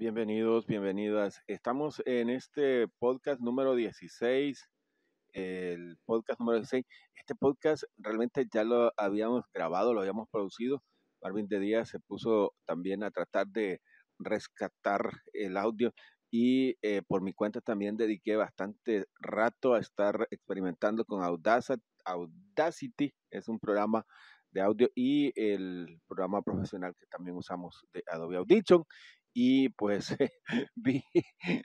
Bienvenidos, bienvenidas. Estamos en este podcast número 16, el podcast número 16. Este podcast realmente ya lo habíamos grabado, lo habíamos producido. Marvin de Díaz se puso también a tratar de rescatar el audio y eh, por mi cuenta también dediqué bastante rato a estar experimentando con Audacity. Audacity es un programa de audio y el programa profesional que también usamos de Adobe Audition y pues vi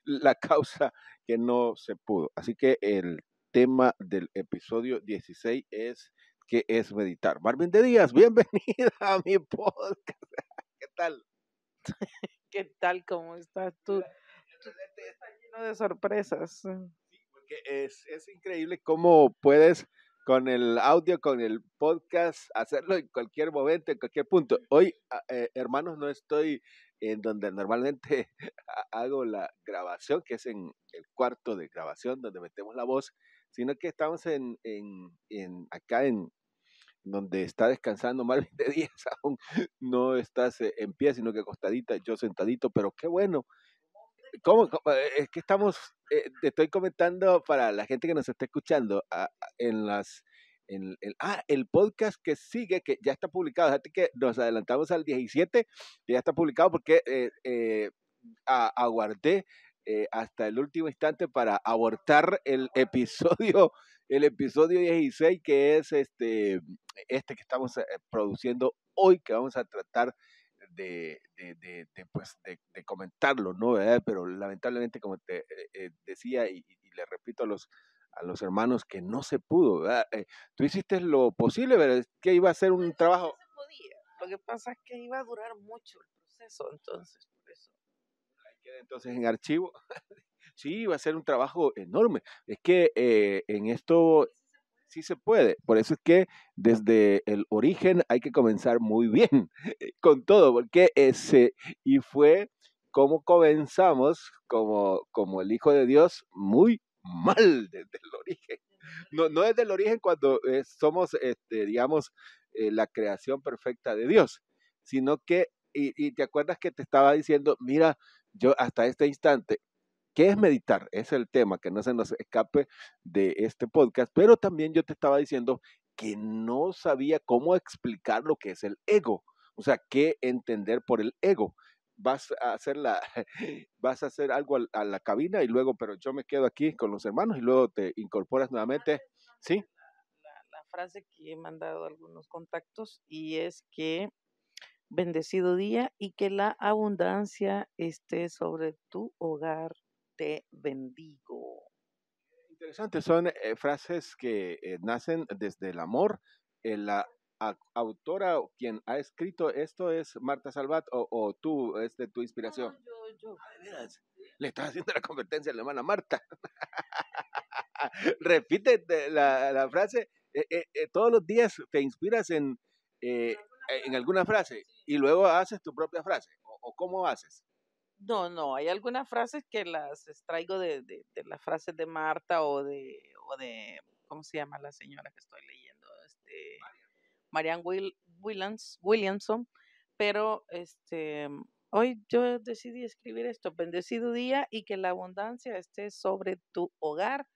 la causa que no se pudo. Así que el tema del episodio 16 es que es meditar. Marvin de Díaz, bienvenida a mi podcast. ¿Qué tal? ¿Qué tal? ¿Cómo estás tú? Está lleno de sorpresas. porque es, increíble cómo puedes con el audio, con el podcast, hacerlo en cualquier momento, en cualquier punto. Hoy, ah, eh, hermanos, no estoy en donde normalmente hago la grabación, que es en el cuarto de grabación donde metemos la voz, sino que estamos en, acá en donde está descansando más de días, aún no estás eh, en pie, sino que acostadita, yo sentadito, pero qué bueno. ¿Cómo? Eh, es que estamos, eh, te estoy comentando para la gente que nos está escuchando en las el, el, ah, el podcast que sigue, que ya está publicado, fíjate que nos adelantamos al 17, que ya está publicado porque eh, eh, aguardé eh, hasta el último instante para abortar el episodio, el episodio 16, que es este, este que estamos produciendo hoy, que vamos a tratar de, de, pues, de, comentarlo, ¿no? ¿verdad? Pero lamentablemente, como te decía y, y, le repito a los a los hermanos que no se pudo. Eh, tú hiciste lo posible, pero es que iba a ser un trabajo. No se podía. Lo que pasa es que iba a durar mucho el proceso, entonces, por eso. entonces en archivo. sí, iba a ser un trabajo enorme. Es que eh, en esto sí se puede. Por eso es que desde el origen hay que comenzar muy bien eh, con todo, porque ese, y fue como comenzamos como, como el Hijo de Dios, muy mal desde el origen. No, no desde el origen cuando eh, somos, este, digamos, eh, la creación perfecta de Dios, sino que, y, y, te acuerdas que te estaba diciendo, mira, yo hasta este instante, ¿qué es meditar? Es el tema, que no se nos escape de este podcast, pero también yo te estaba diciendo que no sabía cómo explicar lo que es el ego, o sea, qué entender por el ego vas a hacer la, vas a hacer algo a, la cabina y luego, pero yo me quedo aquí con los hermanos y luego te incorporas ah, nuevamente, ¿sí? La, frase que he mandado a algunos contactos y es que bendecido día y que la abundancia esté sobre tu hogar, te bendigo. Interesante, son eh, frases que eh, nacen desde el amor, eh, la autora o quien ha escrito esto es Marta Salvat o, tú, es de tu inspiración? Ah, le estás haciendo la competencia a la hermana Marta. Repite la, frase. Eh, eh, eh, todos los días te inspiras en, ¿En, alguna frase y luego haces tu propia frase. ¿O, cómo haces? No, no, hay algunas frases que las extraigo de, de, de, las frases de Marta o de, o de, ¿cómo se llama la señora que estoy leyendo? Este, Marianne Will, Williams Williamson, pero este, hoy yo decidí escribir esto, bendecido día y que la abundancia esté sobre tu hogar,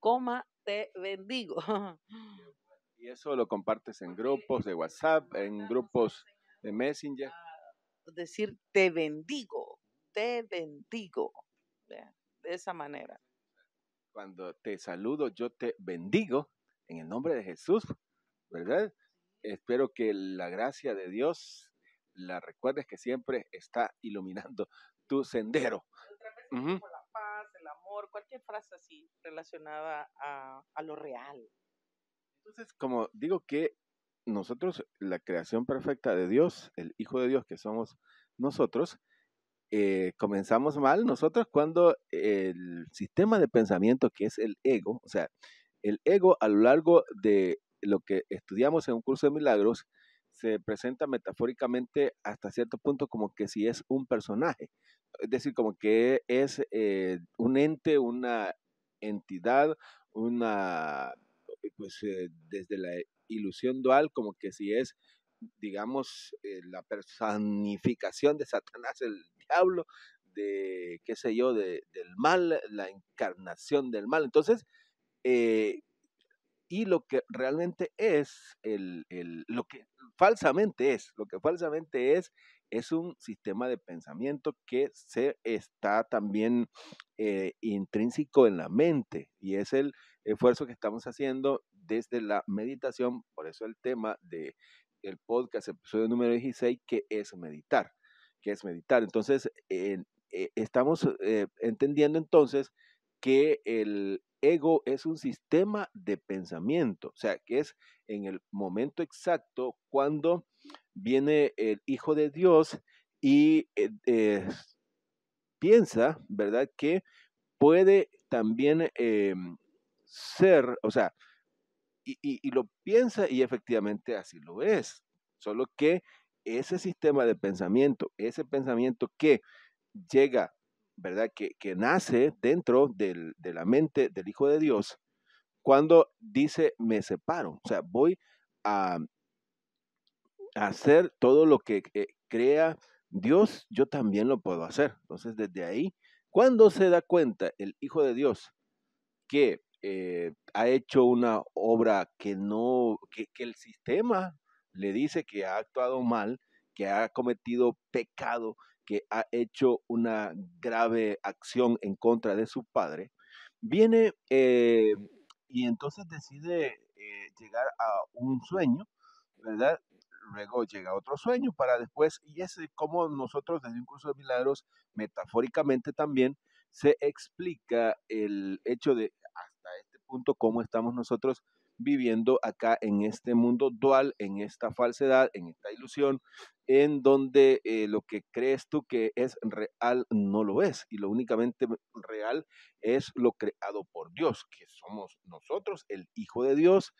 coma, te bendigo. Y eso lo compartes en grupos de WhatsApp, en grupos de Messenger. Ah, decir te bendigo, te bendigo, de esa manera. Cuando te saludo, yo te bendigo en el nombre de Jesús, ¿verdad? espero que la gracia de Dios la recuerdes que siempre está iluminando tu sendero. la paz, el amor, cualquier frase así relacionada a, lo real. Entonces, como digo que nosotros, la creación perfecta de Dios, el Hijo de Dios que somos nosotros, eh, comenzamos mal nosotros cuando el sistema de pensamiento que es el ego, o sea, el ego a lo largo de lo que estudiamos en un curso de milagros se presenta metafóricamente hasta cierto punto como que si es un personaje, es decir, como que es eh, un ente, una entidad, una, pues eh, desde la ilusión dual, como que si es, digamos, eh, la personificación de Satanás, el diablo, de, qué sé yo, de, del mal, la encarnación del mal. Entonces, eh, y lo que realmente es, el, lo que falsamente es, lo que falsamente es, es un sistema de pensamiento que se está también eh, intrínseco en la mente y es el esfuerzo que estamos haciendo desde la meditación, por eso el tema de el podcast, episodio número 16, que es meditar, que es meditar. Entonces, eh, estamos eh, entendiendo entonces que el, ego es un sistema de pensamiento, o sea, que es en el momento exacto cuando viene el Hijo de Dios y eh, eh, piensa, ¿verdad?, que puede también em, ser, o sea, y lo piensa y efectivamente así lo es, solo que ese sistema de pensamiento, ese pensamiento que llega ¿verdad? Que, nace dentro de la mente del Hijo de Dios cuando dice me separo. O sea, voy a, hacer todo lo que eh, crea Dios, yo también lo puedo hacer. Entonces, desde ahí, cuando se da cuenta el Hijo de Dios que eh, ha hecho una obra que no, que, que el sistema le dice que ha actuado mal, que ha cometido pecado, que ha hecho una grave acción en contra de su padre, viene eh, y entonces decide eh, llegar a un sueño, ¿verdad? Luego llega otro sueño para después, y es como nosotros desde un curso de milagros, metafóricamente también, se explica el hecho de hasta este punto cómo estamos nosotros viviendo acá en este mundo dual, en esta falsedad, en esta ilusión, en donde eh, lo que crees tú que es real no lo es, y lo únicamente real es lo creado por Dios, que somos nosotros, el Hijo de Dios,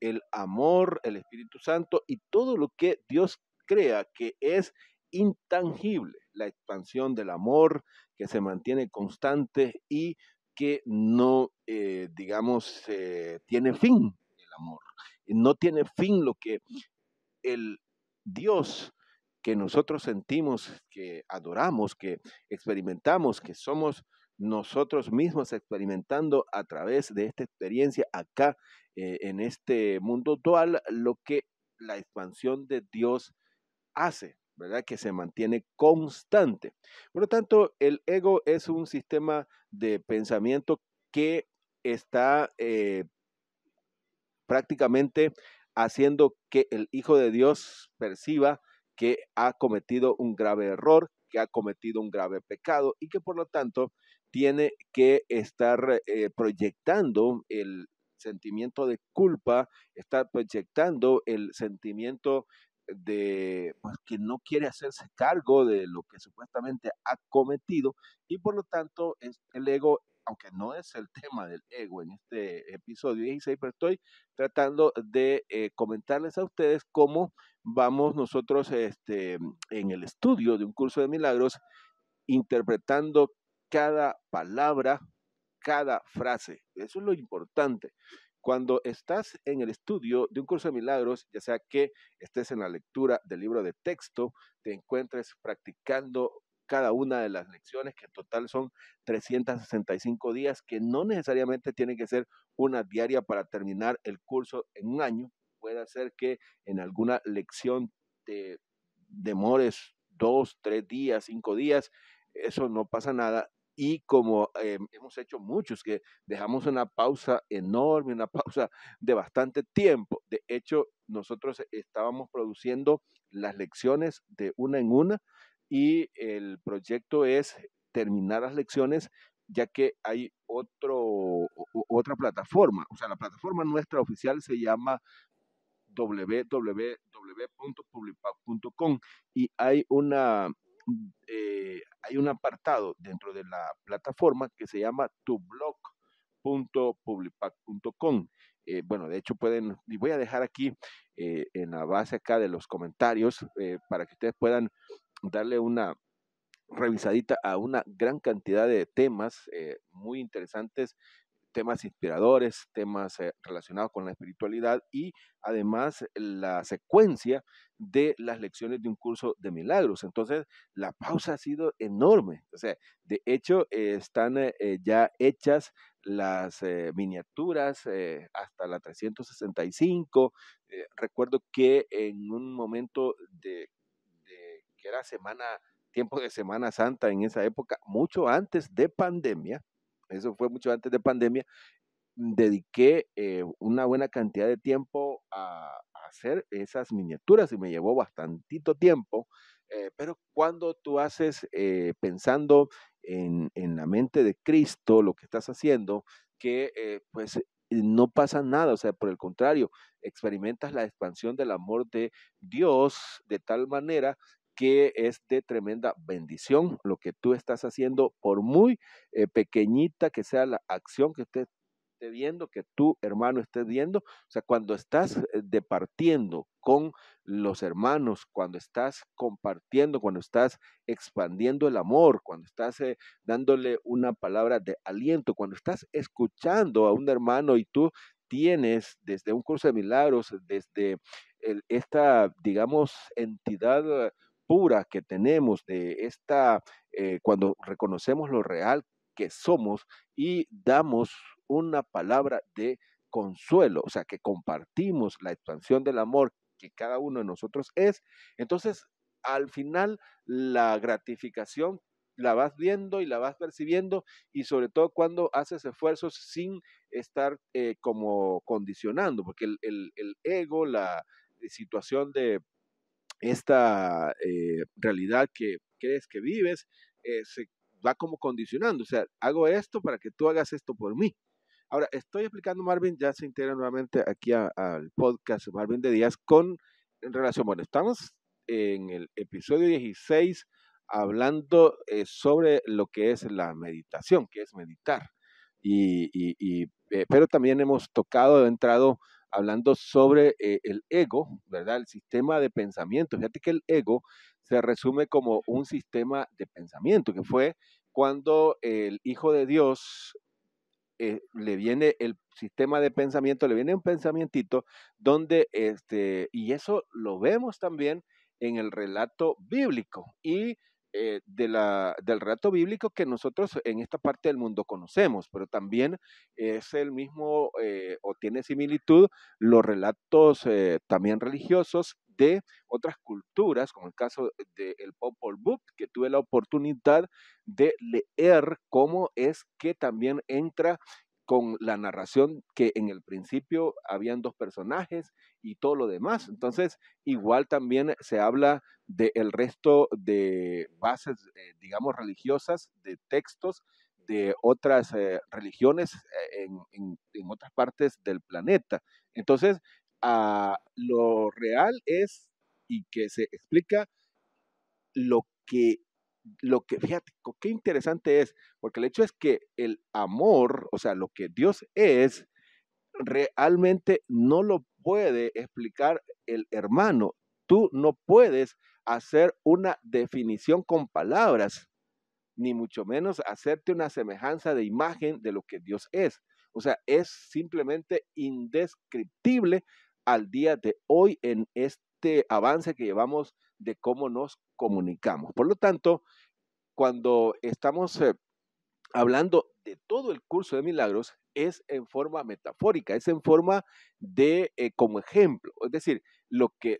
el amor, el Espíritu Santo y todo lo que Dios crea que es intangible, la expansión del amor que se mantiene constante y que no, eh, digamos, eh, tiene fin, no tiene fin lo que el Dios que nosotros sentimos, que adoramos, que experimentamos, que somos nosotros mismos experimentando a través de esta experiencia acá eh, en este mundo dual, lo que la expansión de Dios hace, ¿verdad? Que se mantiene constante. Por lo tanto, el ego es un sistema de pensamiento que está eh, prácticamente haciendo que el Hijo de Dios perciba que ha cometido un grave error, que ha cometido un grave pecado y que por lo tanto tiene que estar eh, proyectando el sentimiento de culpa, está proyectando el sentimiento de pues, que no quiere hacerse cargo de lo que supuestamente ha cometido y por lo tanto es, el ego aunque no es el tema del ego en este episodio 16, pero estoy tratando de eh, comentarles a ustedes cómo vamos nosotros este, en el estudio de un curso de milagros interpretando cada palabra, cada frase. Eso es lo importante. Cuando estás en el estudio de un curso de milagros, ya sea que estés en la lectura del libro de texto, te encuentres practicando cada una de las lecciones, que en total son 365 días, que no necesariamente tiene que ser una diaria para terminar el curso en un año. Puede ser que en alguna lección te demores dos, tres días, cinco días, eso no pasa nada. Y como eh, hemos hecho muchos, que dejamos una pausa enorme, una pausa de bastante tiempo. De hecho, nosotros estábamos produciendo las lecciones de una en una y el proyecto es terminar las lecciones ya que hay otro, otra plataforma, o sea, la plataforma nuestra oficial se llama www.publipac.com y hay una eh, hay un apartado dentro de la plataforma que se llama tublog.publipac.com eh, bueno, de hecho pueden, y voy a dejar aquí eh, en la base acá de los comentarios eh, para que ustedes puedan darle una revisadita a una gran cantidad de temas eh, muy interesantes, temas inspiradores, temas eh, relacionados con la espiritualidad y además la secuencia de las lecciones de un curso de milagros. Entonces, la pausa ha sido enorme. O sea, de hecho, eh, están ya hechas las miniaturas hasta la 365. recuerdo que en un momento de que era semana, tiempo de Semana Santa en esa época, mucho antes de pandemia, eso fue mucho antes de pandemia, dediqué eh, una buena cantidad de tiempo a, hacer esas miniaturas y me llevó bastantito tiempo, eh, pero cuando tú haces eh, pensando en, en, la mente de Cristo lo que estás haciendo, que pues no pasa nada, o sea, por el contrario, experimentas la expansión del amor de Dios de tal manera que es de tremenda bendición lo que tú estás haciendo, por muy eh, pequeñita que sea la acción que estés esté viendo, que tu hermano esté viendo, o sea, cuando estás eh, departiendo con los hermanos, cuando estás compartiendo, cuando estás expandiendo el amor, cuando estás eh, dándole una palabra de aliento, cuando estás escuchando a un hermano y tú tienes desde un curso de milagros, desde esta, digamos, entidad pura que tenemos, de esta, eh, cuando reconocemos lo real que somos y damos una palabra de consuelo, o sea, que compartimos la expansión del amor que cada uno de nosotros es, entonces al final la gratificación la vas viendo y la vas percibiendo y sobre todo cuando haces esfuerzos sin estar eh, como condicionando, porque el ego, la situación de esta eh, realidad que crees que vives eh, se va como condicionando. O sea, hago esto para que tú hagas esto por mí. Ahora, estoy explicando, Marvin, ya se integra nuevamente aquí al podcast Marvin de Díaz con en relación, bueno, estamos en el episodio 16 hablando eh, sobre lo que es la meditación, que es meditar. Y, pero también hemos tocado, entrado hablando sobre eh, el ego, ¿verdad? El sistema de pensamiento. Fíjate que el ego se resume como un sistema de pensamiento, que fue cuando el Hijo de Dios eh, le viene el sistema de pensamiento, le viene un pensamientito donde, este, y eso lo vemos también en el relato bíblico. Y eh, de la, del relato bíblico que nosotros en esta parte del mundo conocemos, pero también es el mismo eh, o tiene similitud los relatos eh, también religiosos de otras culturas, como el caso del el Popol Vuh, que tuve la oportunidad de leer cómo es que también entra con la narración que en el principio habían dos personajes y todo lo demás. Entonces, igual también se habla del el resto de bases, eh, digamos, religiosas, de textos de otras eh, religiones eh, en, otras partes del planeta. Entonces, a ah, lo real es y que se explica lo que lo que, fíjate, qué interesante es, porque el hecho es que el amor, o sea, lo que Dios es, realmente no lo puede explicar el hermano. Tú no puedes hacer una definición con palabras, ni mucho menos hacerte una semejanza de imagen de lo que Dios es. O sea, es simplemente indescriptible al día de hoy en este avance que llevamos de cómo nos comunicamos. Por lo tanto, cuando estamos eh, hablando de todo el curso de milagros, es en forma metafórica, es en forma de eh, como ejemplo. Es decir, lo que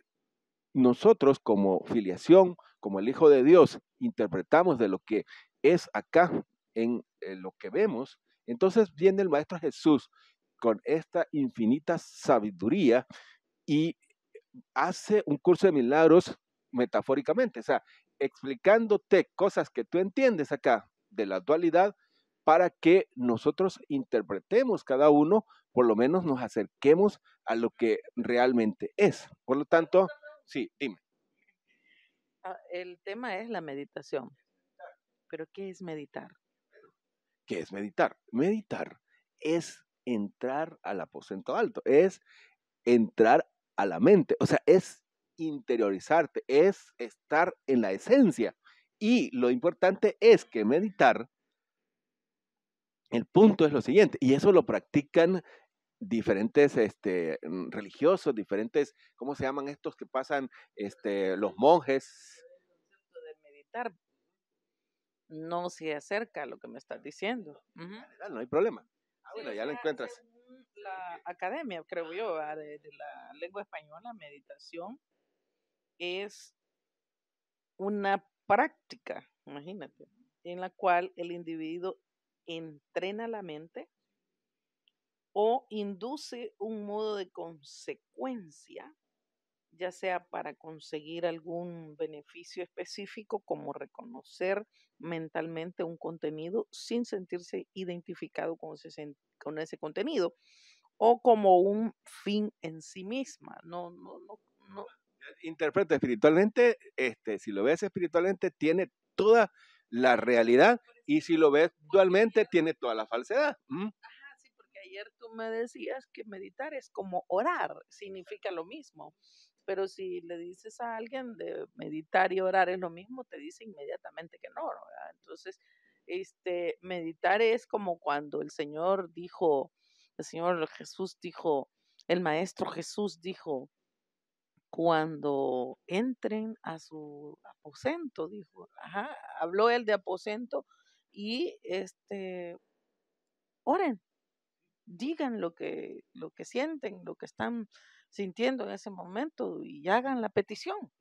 nosotros como filiación, como el Hijo de Dios, interpretamos de lo que es acá, en eh, lo que vemos, entonces viene el Maestro Jesús con esta infinita sabiduría y hace un curso de milagros metafóricamente, o sea, explicándote cosas que tú entiendes acá de la dualidad para que nosotros interpretemos cada uno, por lo menos nos acerquemos a lo que realmente es. Por lo tanto, sí, dime. Ah, el tema es la meditación. Pero ¿qué es meditar? ¿Qué es meditar? Meditar es entrar al aposento alto, es entrar a la mente, o sea, es interiorizarte, es estar en la esencia. Y lo importante es que meditar, el punto es lo siguiente, y eso lo practican diferentes este, mm, religiosos, diferentes, ¿cómo se llaman estos que pasan este, los monjes? de meditar no se acerca a lo que me estás diciendo. No hay problema. Ah, bueno, ya, lo encuentras. La academia, creo yo, ah, de la lengua española, meditación es una práctica, imagínate, en la cual el individuo entrena la mente o induce un modo de consecuencia, ya sea para conseguir algún beneficio específico, como reconocer mentalmente un contenido sin sentirse identificado con ese, con ese contenido, o como un fin en sí misma. No, no, no, no, interpreta espiritualmente, este, si lo ves espiritualmente, tiene toda la realidad y si lo ves dualmente, tiene toda la falsedad. Ajá, sí, porque ayer tú me decías que meditar es como orar, significa lo mismo. Pero si le dices a alguien de meditar y orar es lo mismo, te dice inmediatamente que no. Entonces, este, meditar es como cuando el Señor dijo, el Señor Jesús dijo, el Maestro Jesús dijo, cuando entren a su aposento, dijo, ajá, habló él de aposento y este, oren, digan lo que, lo que sienten, lo que están sintiendo en ese momento y hagan la petición.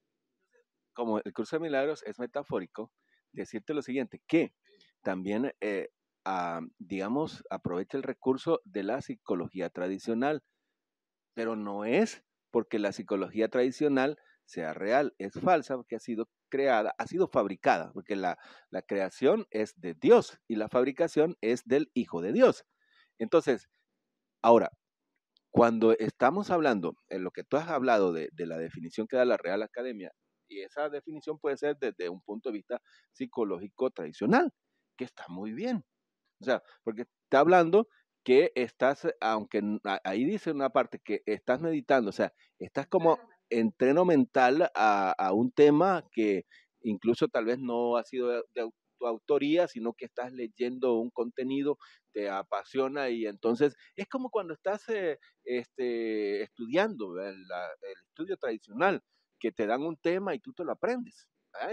Como el curso de milagros es metafórico, decirte lo siguiente, que también, eh, ah, digamos, aprovecha el recurso de la psicología tradicional, pero no es porque la psicología tradicional sea real, es falsa porque ha sido creada, ha sido fabricada, porque la, creación es de Dios y la fabricación es del Hijo de Dios. Entonces, ahora, cuando estamos hablando, en lo que tú has hablado de, de, la definición que da la Real Academia, y esa definición puede ser desde un punto de vista psicológico tradicional, que está muy bien. O sea, porque está hablando que estás, eh, aunque ahí dice una parte que estás meditando, o sea, estás como entreno mental a, un tema que incluso tal vez no ha sido de, tu autoría, sino que estás leyendo un contenido, te apasiona y entonces es como cuando estás eh, este, estudiando el, estudio tradicional, que te dan un tema y tú te lo aprendes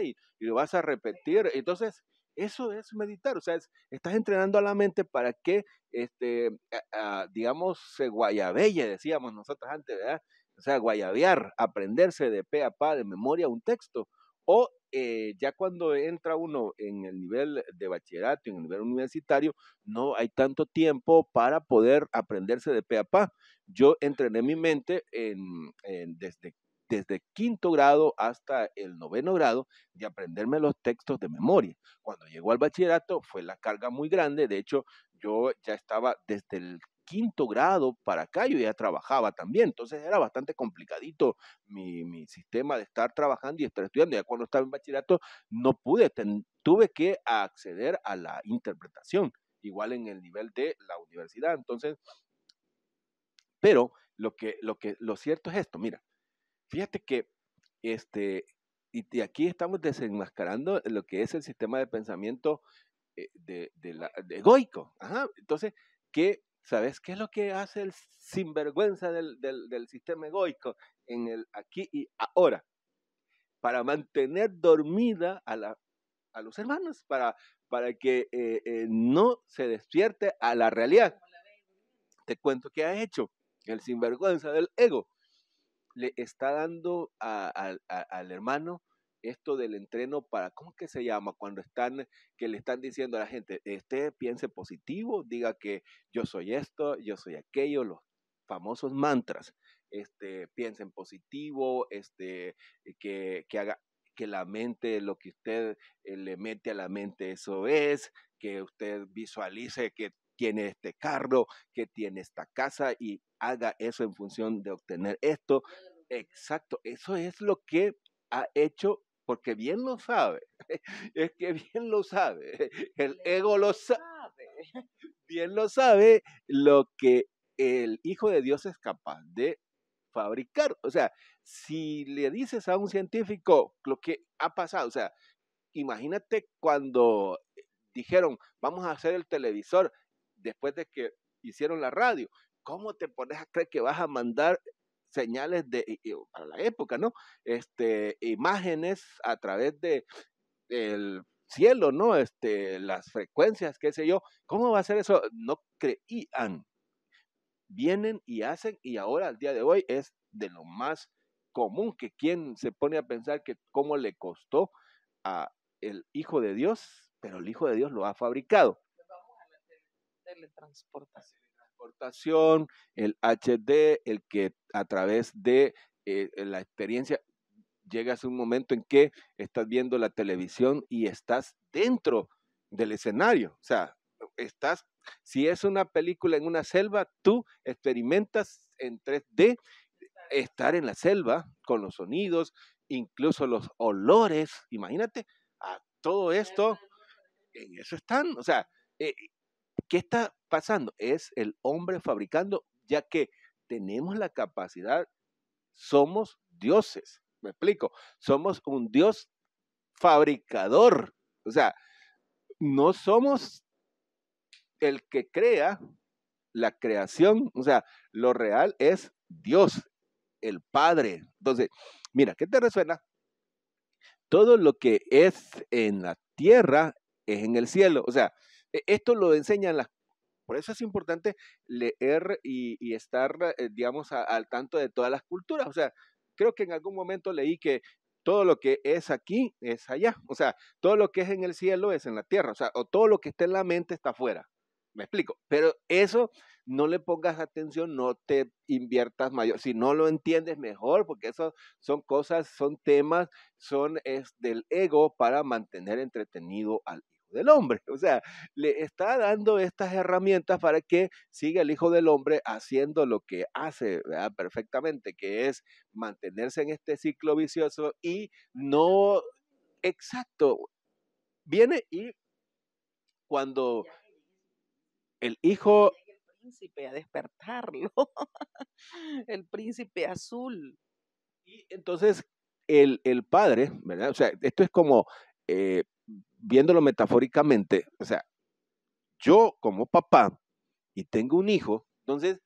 y, lo vas a repetir. Entonces, eso es meditar, o sea, estás entrenando a la mente para que, este, digamos, se guayabelle, decíamos nosotros antes, ¿verdad? O sea, guayabear, aprenderse de pe a pa, de memoria, un texto. O eh, ya cuando entra uno en el nivel de bachillerato, en el nivel universitario, no hay tanto tiempo para poder aprenderse de pe a pa. Yo entrené mi mente en, desde desde quinto grado hasta el noveno grado de aprenderme los textos de memoria. Cuando llegó al bachillerato fue la carga muy grande, de hecho yo ya estaba desde el quinto grado para acá, yo ya trabajaba también, entonces era bastante complicadito mi, sistema de estar trabajando y estar estudiando, ya cuando estaba en bachillerato no pude, tuve que acceder a la interpretación, igual en el nivel de la universidad, entonces, pero lo que, lo que, lo cierto es esto, mira, Fíjate que, este, y, aquí estamos desenmascarando lo que es el sistema de pensamiento eh, de, egoico. Entonces, ¿qué, ¿sabes qué es lo que hace el sinvergüenza del, sistema egoico en el aquí y ahora? Para mantener dormida a a los hermanos para, para que eh, eh, no se despierte a la realidad. Te cuento qué ha hecho el sinvergüenza del ego le está dando al hermano esto del entreno para, ¿cómo que se llama? Cuando están, que le están diciendo a la gente, este piense positivo, diga que yo soy esto, yo soy aquello, los famosos mantras, este, piense en positivo, este, eh, que, que haga, que la mente, lo que usted eh, le mete a la mente, eso es, que usted visualice que tiene este carro, que tiene esta casa y haga eso en función de obtener esto, Exacto, eso es lo que ha hecho, porque bien lo sabe, es que bien lo sabe, el ego lo sabe, bien lo sabe lo que el Hijo de Dios es capaz de fabricar. O sea, si le dices a un científico lo que ha pasado, o sea, imagínate cuando dijeron, vamos a hacer el televisor después de que hicieron la radio. ¿Cómo te pones a creer que vas a mandar señales de, la época, ¿no? Este, imágenes a través de el cielo, ¿no? Este, las frecuencias, qué sé yo. ¿Cómo va a ser eso? No creían. Vienen y hacen y ahora al día de hoy es de lo más común que quien se pone a pensar que cómo le costó a el hijo de Dios, pero el hijo de Dios lo ha fabricado. Vamos a la teletransportación el HD, el que a través de eh, la experiencia llegas a un momento en que estás viendo la televisión y estás dentro del escenario. O sea, estás, si es una película en una selva, tú experimentas en 3D estar en la selva con los sonidos, incluso los olores. Imagínate a todo esto, en eso están. O sea, eh, ¿Qué está pasando? Es el hombre fabricando, ya que tenemos la capacidad, somos dioses, me explico, somos un dios fabricador, o sea, no somos el que crea la creación, o sea, lo real es Dios, el Padre. Entonces, mira, ¿qué te resuena? Todo lo que es en la tierra es en el cielo, o sea, e, esto lo enseñan las... Por eso es importante leer y, estar, eh, digamos, al tanto de todas las culturas. O sea, creo que en algún momento leí que todo lo que es aquí es allá. O sea, todo lo que es en el cielo es en la tierra. O sea, o todo lo que está en la mente está afuera. Me explico. Pero eso no le pongas atención, no te inviertas mayor. Si no lo entiendes mejor, porque eso son cosas, son temas, son es del ego para mantener entretenido al del hombre. O sea, le está dando estas herramientas para que siga el Hijo del Hombre haciendo lo que hace ¿verdad? perfectamente, que es mantenerse en este ciclo vicioso y no, exacto, viene y cuando el Hijo... El príncipe a despertarlo, el príncipe azul. Y entonces el, padre, ¿verdad? O sea, esto es como eh, viéndolo metafóricamente, o sea, yo como papá y tengo un hijo, entonces,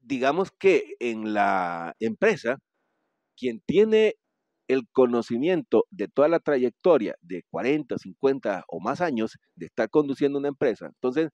digamos que en la empresa, quien tiene el conocimiento de toda la trayectoria de 40, 50 o más años de estar conduciendo una empresa, entonces,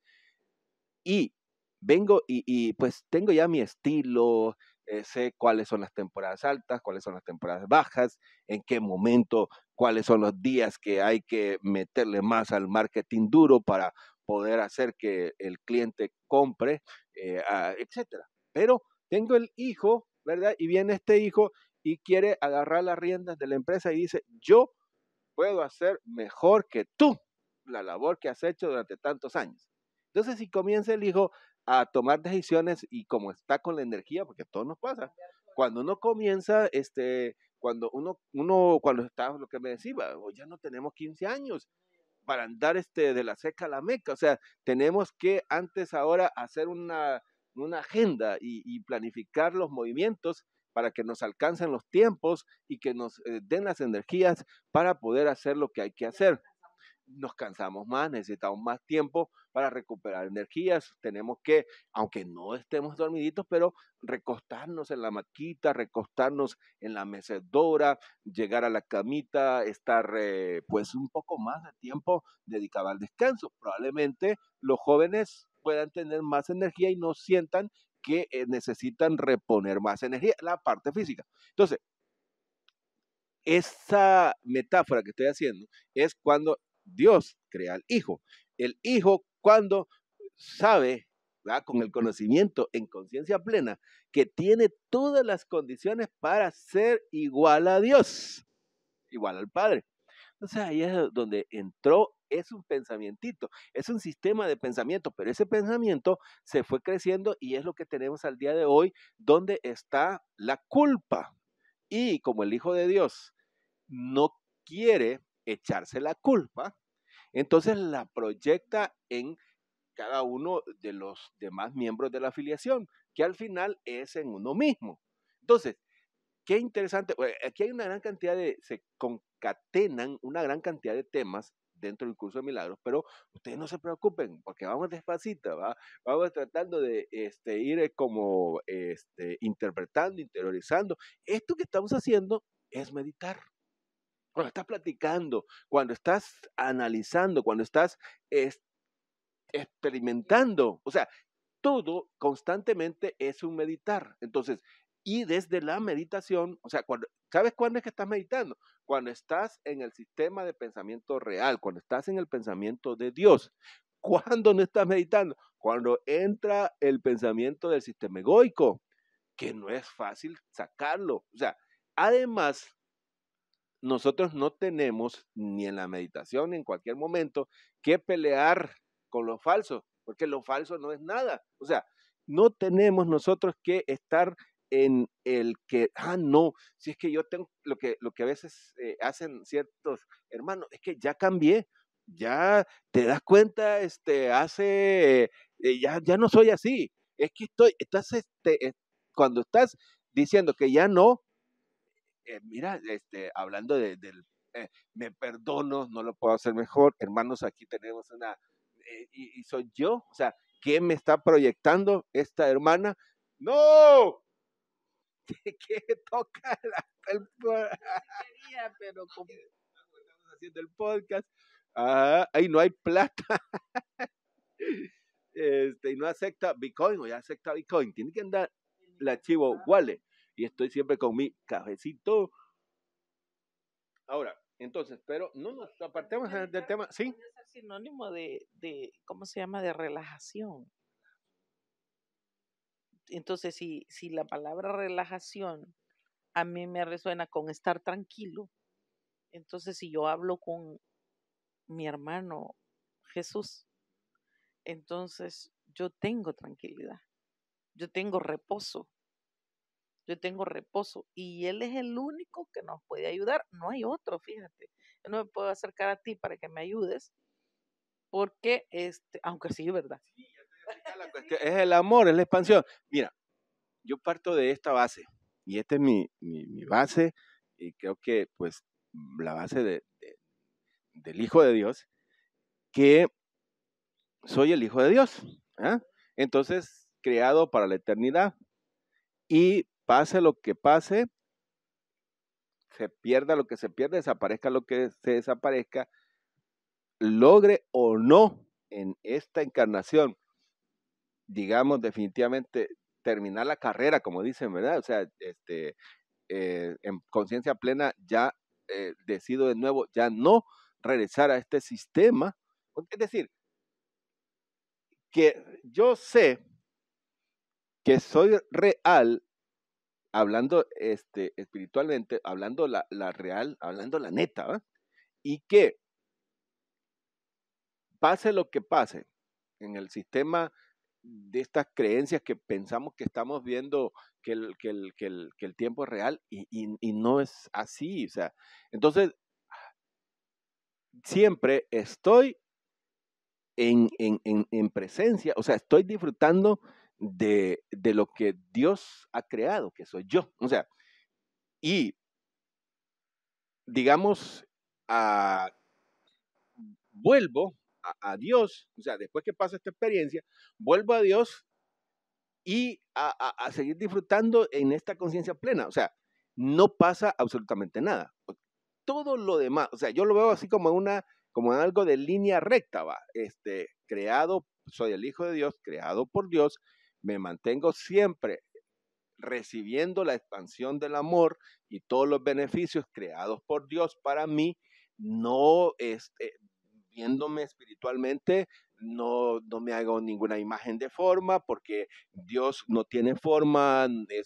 y vengo y, pues tengo ya mi estilo, eh, sé cuáles son las temporadas altas, cuáles son las temporadas bajas, en qué momento, cuáles son los días que hay que meterle más al marketing duro para poder hacer que el cliente compre, etc. Eh, etcétera. Pero tengo el hijo, ¿verdad? Y viene este hijo y quiere agarrar las riendas de la empresa y dice, yo puedo hacer mejor que tú la labor que has hecho durante tantos años. Entonces, si comienza el hijo a tomar decisiones y como está con la energía, porque todo nos pasa. Cuando uno comienza, este, cuando uno, uno cuando está, lo que me decía, ya no tenemos 15 años para andar este, de la seca a la meca, o sea, tenemos que antes ahora hacer una, agenda y, planificar los movimientos para que nos alcancen los tiempos y que nos eh, den las energías para poder hacer lo que hay que hacer nos cansamos más, necesitamos más tiempo para recuperar energías, tenemos que, aunque no estemos dormiditos, pero recostarnos en la maquita, recostarnos en la mecedora, llegar a la camita, estar eh, pues un poco más de tiempo dedicado al descanso. Probablemente los jóvenes puedan tener más energía y no sientan que eh, necesitan reponer más energía, la parte física. Entonces, esa metáfora que estoy haciendo es cuando Dios crea al Hijo. El Hijo cuando sabe, con el conocimiento en conciencia plena, que tiene todas las condiciones para ser igual a Dios, igual al Padre. Entonces ahí es donde entró, es un pensamientito, es un sistema de pensamiento, pero ese pensamiento se fue creciendo y es lo que tenemos al día de hoy, donde está la culpa. Y como el Hijo de Dios no quiere echarse la culpa, entonces la proyecta en cada uno de los demás miembros de la afiliación, que al final es en uno mismo. Entonces, qué interesante, eh, aquí hay una gran cantidad de, se concatenan una gran cantidad de temas dentro del curso de milagros, pero ustedes no se preocupen, porque vamos despacito, ¿va? vamos tratando de este, ir eh, como este, interpretando, interiorizando. Esto que estamos haciendo es meditar cuando estás platicando, cuando estás analizando, cuando estás experimentando. O sea, todo constantemente es un meditar. Entonces, y desde la meditación, o sea, cuando, ¿sabes cuándo es que estás meditando? Cuando estás en el sistema de pensamiento real, cuando estás en el pensamiento de Dios. ¿Cuándo no estás meditando? Cuando entra el pensamiento del sistema egoico, que no es fácil sacarlo. O sea, además, nosotros no tenemos ni en la meditación ni en cualquier momento que pelear con lo falso, porque lo falso no es nada. O sea, no tenemos nosotros que estar en el que, ah, no, si es que yo tengo lo que, lo que a veces eh, hacen ciertos hermanos, es que ya cambié, ya te das cuenta, este, hace, eh, ya, ya no soy así, es que estoy, estás, este, cuando estás diciendo que ya no, eh, mira, este, hablando de, del, eh, me perdono, no lo puedo hacer mejor, hermanos, aquí tenemos una, eh, y, soy yo, o sea, ¿qué me está proyectando esta hermana? No, ¿qué toca la, el, pero como estamos haciendo el podcast, ah, ahí no hay plata. Este, y no acepta Bitcoin o ya acepta Bitcoin, tiene que andar el archivo wallet y estoy siempre con mi cafecito. Ahora, entonces, pero no nos apartemos del, tema, ¿sí? Es sinónimo de, de, ¿cómo se llama?, de relajación. Entonces, si, si la palabra relajación a mí me resuena con estar tranquilo, entonces si yo hablo con mi hermano Jesús, entonces yo tengo tranquilidad, yo tengo reposo, yo tengo reposo y Él es el único que nos puede ayudar, no hay otro, fíjate. Yo no me puedo acercar a ti para que me ayudes, porque, este, aunque sí, ¿verdad? Sí, Es el amor, es la expansión. Mira, yo parto de esta base y esta es mi, mi, base y creo que pues la base de, del Hijo de Dios, que soy el Hijo de Dios. ¿ah? Entonces, creado para la eternidad y pase lo que pase, se pierda lo que se pierda, desaparezca lo que se desaparezca, logre o no en esta encarnación, digamos, definitivamente terminar la carrera, como dicen, ¿verdad? O sea, este, eh, en conciencia plena ya eh, decido de nuevo, ya no regresar a este sistema. Es decir, que yo sé que soy real hablando este, espiritualmente, hablando la, la real, hablando la neta, ¿va? y que pase lo que pase en el sistema de estas creencias que pensamos que estamos viendo que el, que el, que el, tiempo es real y, y, no es así. O sea, entonces, siempre estoy en, en, en, en presencia, o sea, estoy disfrutando de, lo que Dios ha creado, que soy yo. O sea, y digamos, ah, a, vuelvo a, Dios, o sea, después que pasa esta experiencia, vuelvo a Dios y a, seguir disfrutando en esta conciencia plena. O sea, no pasa absolutamente nada. Todo lo demás, o sea, yo lo veo así como una, como algo de línea recta, va. Este, creado, soy el Hijo de Dios, creado por Dios, me mantengo siempre recibiendo la expansión del amor y todos los beneficios creados por Dios para mí, no este, viéndome espiritualmente, no, me hago ninguna imagen de forma, porque Dios no tiene forma, eh,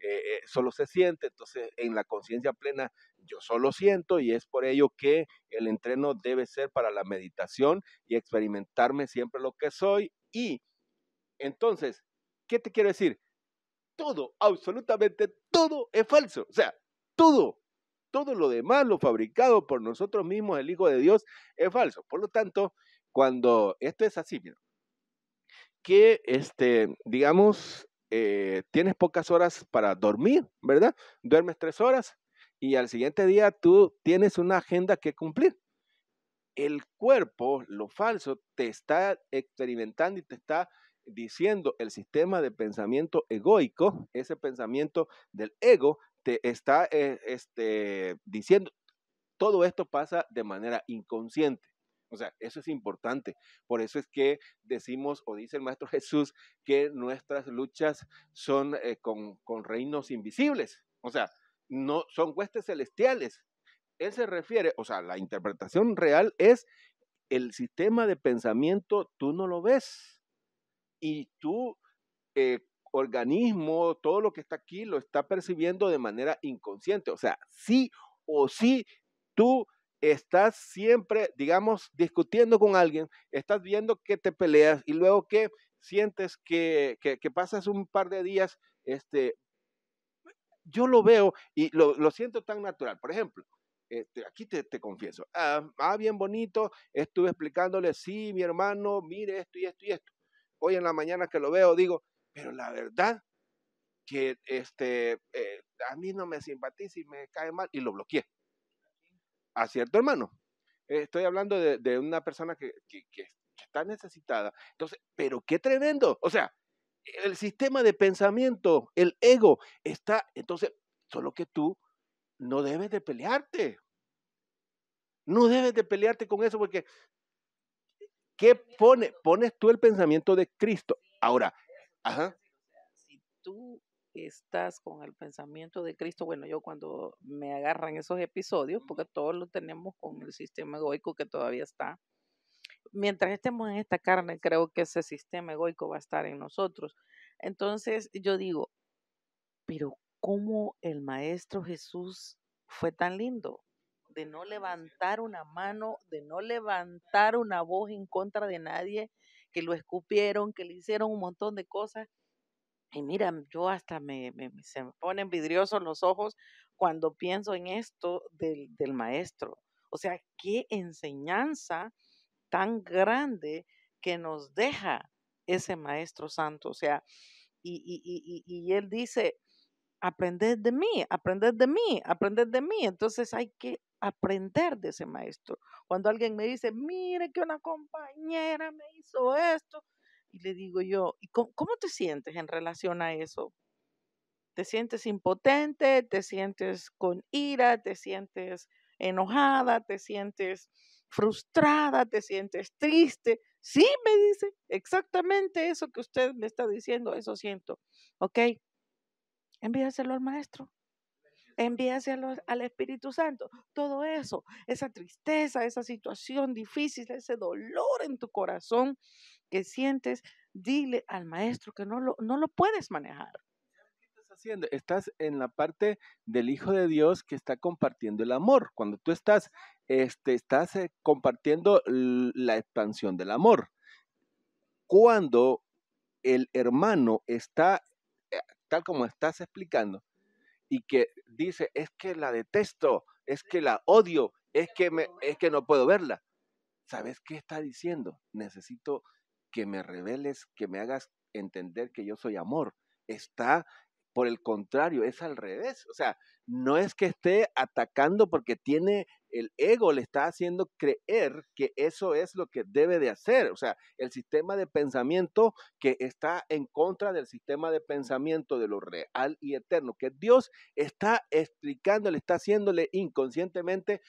eh, solo se siente, entonces en la conciencia plena yo solo siento y es por ello que el entreno debe ser para la meditación y experimentarme siempre lo que soy y entonces, ¿qué te quiero decir? Todo, absolutamente todo es falso. O sea, todo, todo lo demás, lo fabricado por nosotros mismos, el Hijo de Dios, es falso. Por lo tanto, cuando esto es así, que, este, digamos, eh, tienes pocas horas para dormir, ¿verdad? Duermes tres horas y al siguiente día tú tienes una agenda que cumplir. El cuerpo, lo falso, te está experimentando y te está diciendo el sistema de pensamiento egoico, ese pensamiento del ego, te está eh, este, diciendo, todo esto pasa de manera inconsciente. O sea, eso es importante. Por eso es que decimos o dice el Maestro Jesús que nuestras luchas son eh, con, con reinos invisibles. O sea, no son huestes celestiales. Él se refiere, o sea, la interpretación real es el sistema de pensamiento, tú no lo ves y tu eh, organismo, todo lo que está aquí, lo está percibiendo de manera inconsciente. O sea, sí o sí, tú estás siempre, digamos, discutiendo con alguien, estás viendo que te peleas y luego que sientes que, pasas un par de días, este, yo lo veo y lo, siento tan natural. Por ejemplo, este, aquí te, confieso, ah, ah, bien bonito, estuve explicándole, sí, mi hermano, mire esto y esto y esto hoy en la mañana que lo veo, digo, pero la verdad que este, eh, a mí no me simpatiza y me cae mal y lo bloqueé. ¿Acierto, hermano? estoy hablando de, una persona que está necesitada. Entonces, pero qué tremendo. O sea, el sistema de pensamiento, el ego, está, entonces, solo que tú no debes de pelearte. No debes de pelearte con eso porque ¿Qué pone? Pones tú el pensamiento de Cristo. Ahora, Si tú estás con el pensamiento de Cristo, bueno, yo cuando me agarran esos episodios, porque todos lo tenemos con el sistema egoico que todavía está, mientras estemos en esta carne, creo que ese sistema egoico va a estar en nosotros. Entonces yo digo, pero ¿cómo el Maestro Jesús fue tan lindo? de no levantar una mano, de no levantar una voz en contra de nadie, que lo escupieron, que le hicieron un montón de cosas. Y mira, yo hasta me, me se me ponen vidriosos los ojos cuando pienso en esto del, maestro. O sea, qué enseñanza tan grande que nos deja ese maestro santo. O sea, y, y, y, y él dice, aprended de mí, aprended de mí, aprended de mí. Entonces hay que aprender de ese maestro. Cuando alguien me dice, mire que una compañera me hizo esto, y le digo yo, ¿y cómo, te sientes en relación a eso? ¿Te sientes impotente? ¿Te sientes con ira? ¿Te sientes enojada? ¿Te sientes frustrada? ¿Te sientes triste? Sí, me dice, exactamente eso que usted me está diciendo, eso siento. Ok, envíaselo al maestro. Envíase al Espíritu Santo. Todo eso, esa tristeza, esa situación difícil, ese dolor en tu corazón que sientes, dile al maestro que no lo, no lo puedes manejar. Haciendo. Estás en la parte del Hijo de Dios que está compartiendo el amor. Cuando tú estás, este, estás eh, compartiendo la expansión del amor. Cuando el hermano está, eh, tal como estás explicando, y que dice, es que la detesto, es que la odio, es que, me, es que no puedo verla. ¿Sabes qué está diciendo? Necesito que me reveles, que me hagas entender que yo soy amor. Está por el contrario, es al revés. O sea, no es que esté atacando porque tiene el ego, le está haciendo creer que eso es lo que debe de hacer. O sea, el sistema de pensamiento que está en contra del sistema de pensamiento de lo real y eterno, que Dios está explicándole, está haciéndole inconscientemente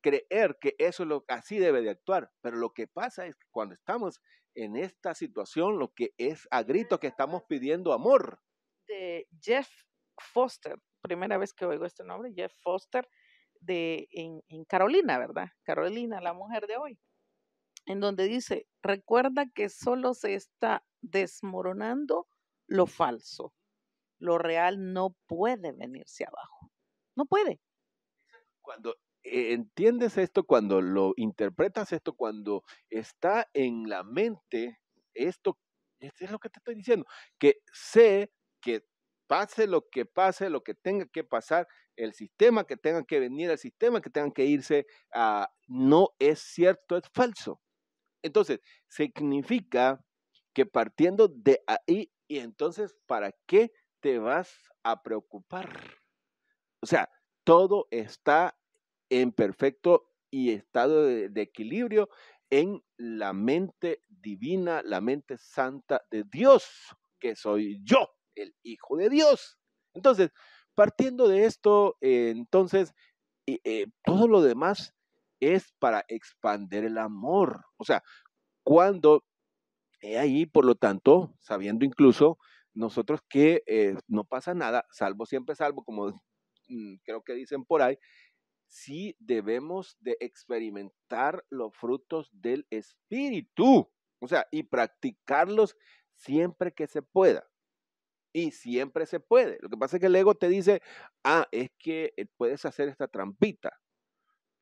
creer que eso es lo, así debe de actuar. Pero lo que pasa es que cuando estamos en esta situación, lo que es a grito que estamos pidiendo amor, Jeff Foster, primera vez que oigo este nombre, Jeff Foster, de, en, Carolina, ¿verdad? Carolina, la mujer de hoy, en donde dice, recuerda que solo se está desmoronando lo falso, lo real no puede venirse abajo, no puede. Cuando eh, entiendes esto, cuando lo interpretas esto, cuando está en la mente esto, esto es lo que te estoy diciendo, que sé que pase lo que pase, lo que tenga que pasar, el sistema que tenga que venir, el sistema que tenga que irse, ah, no es cierto, es falso. Entonces, significa que partiendo de ahí, y entonces, ¿para qué te vas a preocupar? O sea, todo está en perfecto y estado de, de, equilibrio en la mente divina, la mente santa de Dios, que soy yo el Hijo de Dios. Entonces, partiendo de esto, eh, entonces, eh, todo lo demás es para expander el amor. O sea, cuando ahí, por lo tanto, sabiendo incluso nosotros que eh, no pasa nada, salvo siempre salvo, como mm, creo que dicen por ahí, si debemos de experimentar los frutos del Espíritu, o sea, y practicarlos siempre que se pueda. Y siempre se puede. Lo que pasa es que el ego te dice, ah, es que eh, puedes hacer esta trampita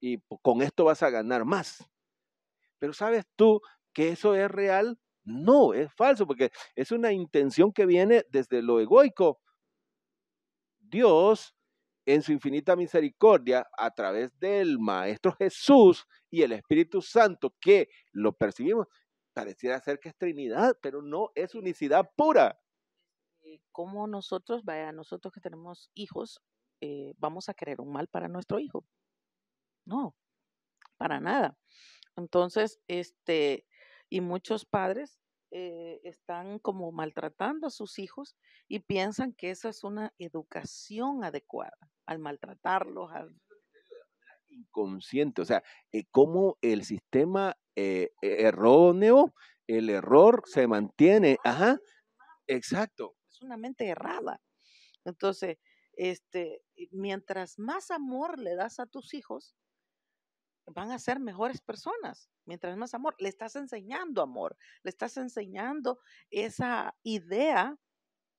y con esto vas a ganar más. Pero ¿sabes tú que eso es real? No, es falso, porque es una intención que viene desde lo egoico. Dios, en su infinita misericordia, a través del Maestro Jesús y el Espíritu Santo, que lo percibimos, pareciera ser que es Trinidad, pero no es unicidad pura. Eh, cómo nosotros, vaya, nosotros que tenemos hijos, eh, vamos a querer un mal para nuestro hijo. No, para nada. Entonces, este, y muchos padres eh, están como maltratando a sus hijos y piensan que esa es una educación adecuada al maltratarlos. Al... Inconsciente, o sea, como el sistema e-, erróneo, el error se mantiene, ajá, exacto una mente errada. Entonces, este, mientras más amor le das a tus hijos, van a ser mejores personas. Mientras más amor, le estás enseñando amor, le estás enseñando esa idea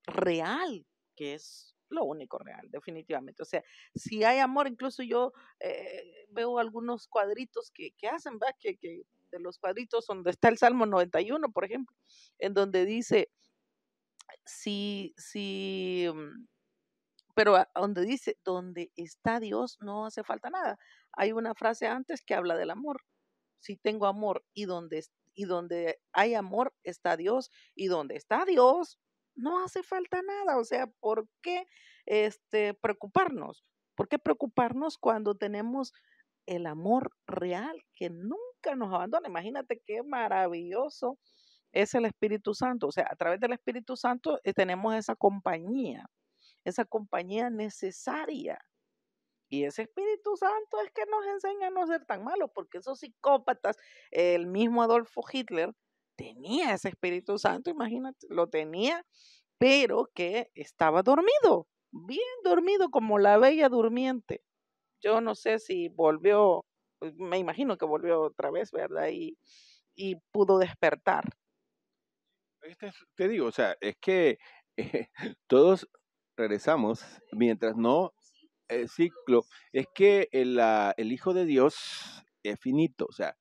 real, que es lo único real, definitivamente. O sea, si hay amor, incluso yo eh, veo algunos cuadritos que, hacen, ¿verdad? Que, que de los cuadritos donde está el Salmo 91, por ejemplo, en donde dice, Sí, sí, mm, pero donde dice, donde está Dios no hace falta nada. Hay una frase antes que habla del amor. Si tengo amor y donde, y donde hay amor está Dios y donde está Dios no hace falta nada. O sea, ¿por qué este, preocuparnos? ¿Por qué preocuparnos cuando tenemos el amor real que nunca nos abandona? Imagínate qué maravilloso es el Espíritu Santo. O sea, a través del Espíritu Santo eh, tenemos esa compañía, esa compañía necesaria. Y ese Espíritu Santo es que nos enseña a no ser tan malos, porque esos psicópatas, el mismo Adolfo Hitler tenía ese Espíritu Santo, imagínate, lo tenía, pero que estaba dormido, bien dormido como la bella durmiente. Yo no sé si volvió, me imagino que volvió otra vez, ¿verdad? y pudo despertar te digo, o sea, es que eh, todos regresamos mientras no el eh, ciclo. Es que el, la, el Hijo de Dios es finito, o sea,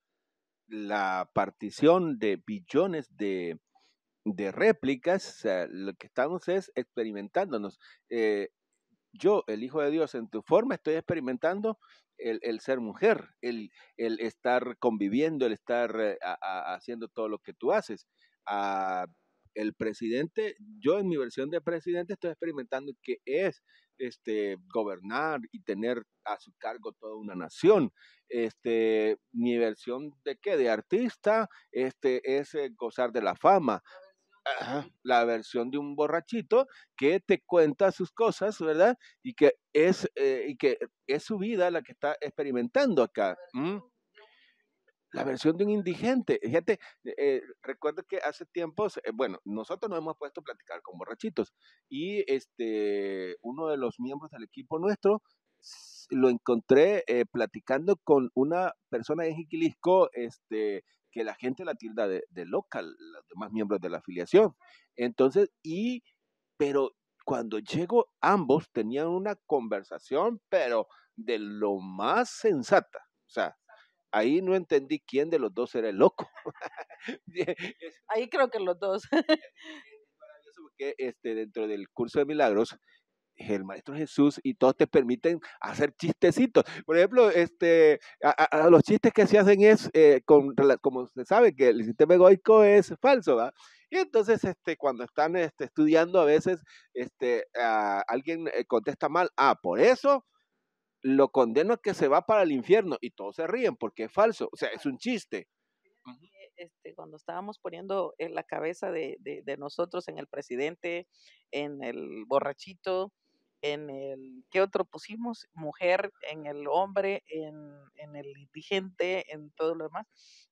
la partición de billones de, de réplicas, o sea, lo que estamos es experimentándonos. Eh, yo, el Hijo de Dios, en tu forma estoy experimentando el, el ser mujer, el, el, estar conviviendo, el estar haciendo todo lo que tú haces el presidente, yo en mi versión de presidente estoy experimentando qué es este, gobernar y tener a su cargo toda una nación. Este, mi versión de qué, de artista, este, es eh, gozar de la fama. la versión de un borrachito que te cuenta sus cosas, ¿verdad? Y que es, eh, y que es su vida la que está experimentando acá la versión de un indigente. Fíjate, recuerda recuerdo que hace tiempo, eh, bueno, nosotros nos hemos puesto a platicar con borrachitos y este, uno de los miembros del equipo nuestro lo encontré eh, platicando con una persona de Jiquilisco, este, que la gente la tilda de, local, los demás miembros de la afiliación. Entonces, y, pero cuando llego, ambos tenían una conversación, pero de lo más sensata. O sea, ahí no entendí quién de los dos era el loco. ahí creo que los dos. porque este, dentro del curso de milagros, el Maestro Jesús y todos te permiten hacer chistecitos. Por ejemplo, este, a, los chistes que se hacen es, eh, como se sabe que el sistema egoico es falso, Y entonces, este, cuando están este, estudiando, a veces este, alguien eh, contesta mal, ah, por eso lo condeno a que se va para el infierno y todos se ríen porque es falso, o sea, es un chiste. E, este, cuando estábamos poniendo en la cabeza de, nosotros en el presidente, en el borrachito, en el, ¿qué otro pusimos? Mujer, en el hombre, en, el indigente, en todo lo demás.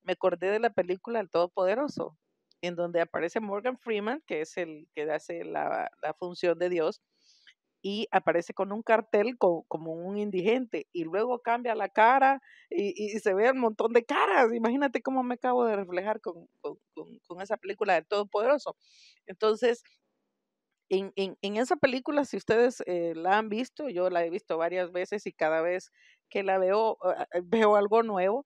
Me acordé de la película El Todopoderoso, en donde aparece Morgan Freeman, que es el que hace la función de Dios, y aparece con un cartel como un indigente y luego cambia la cara y, se ve un montón de caras. Imagínate cómo me acabo de reflejar con, esa película de Todopoderoso. Entonces, en, esa película, si ustedes eh, la han visto, yo la he visto varias veces y cada vez que la veo, ah, ah, veo algo nuevo,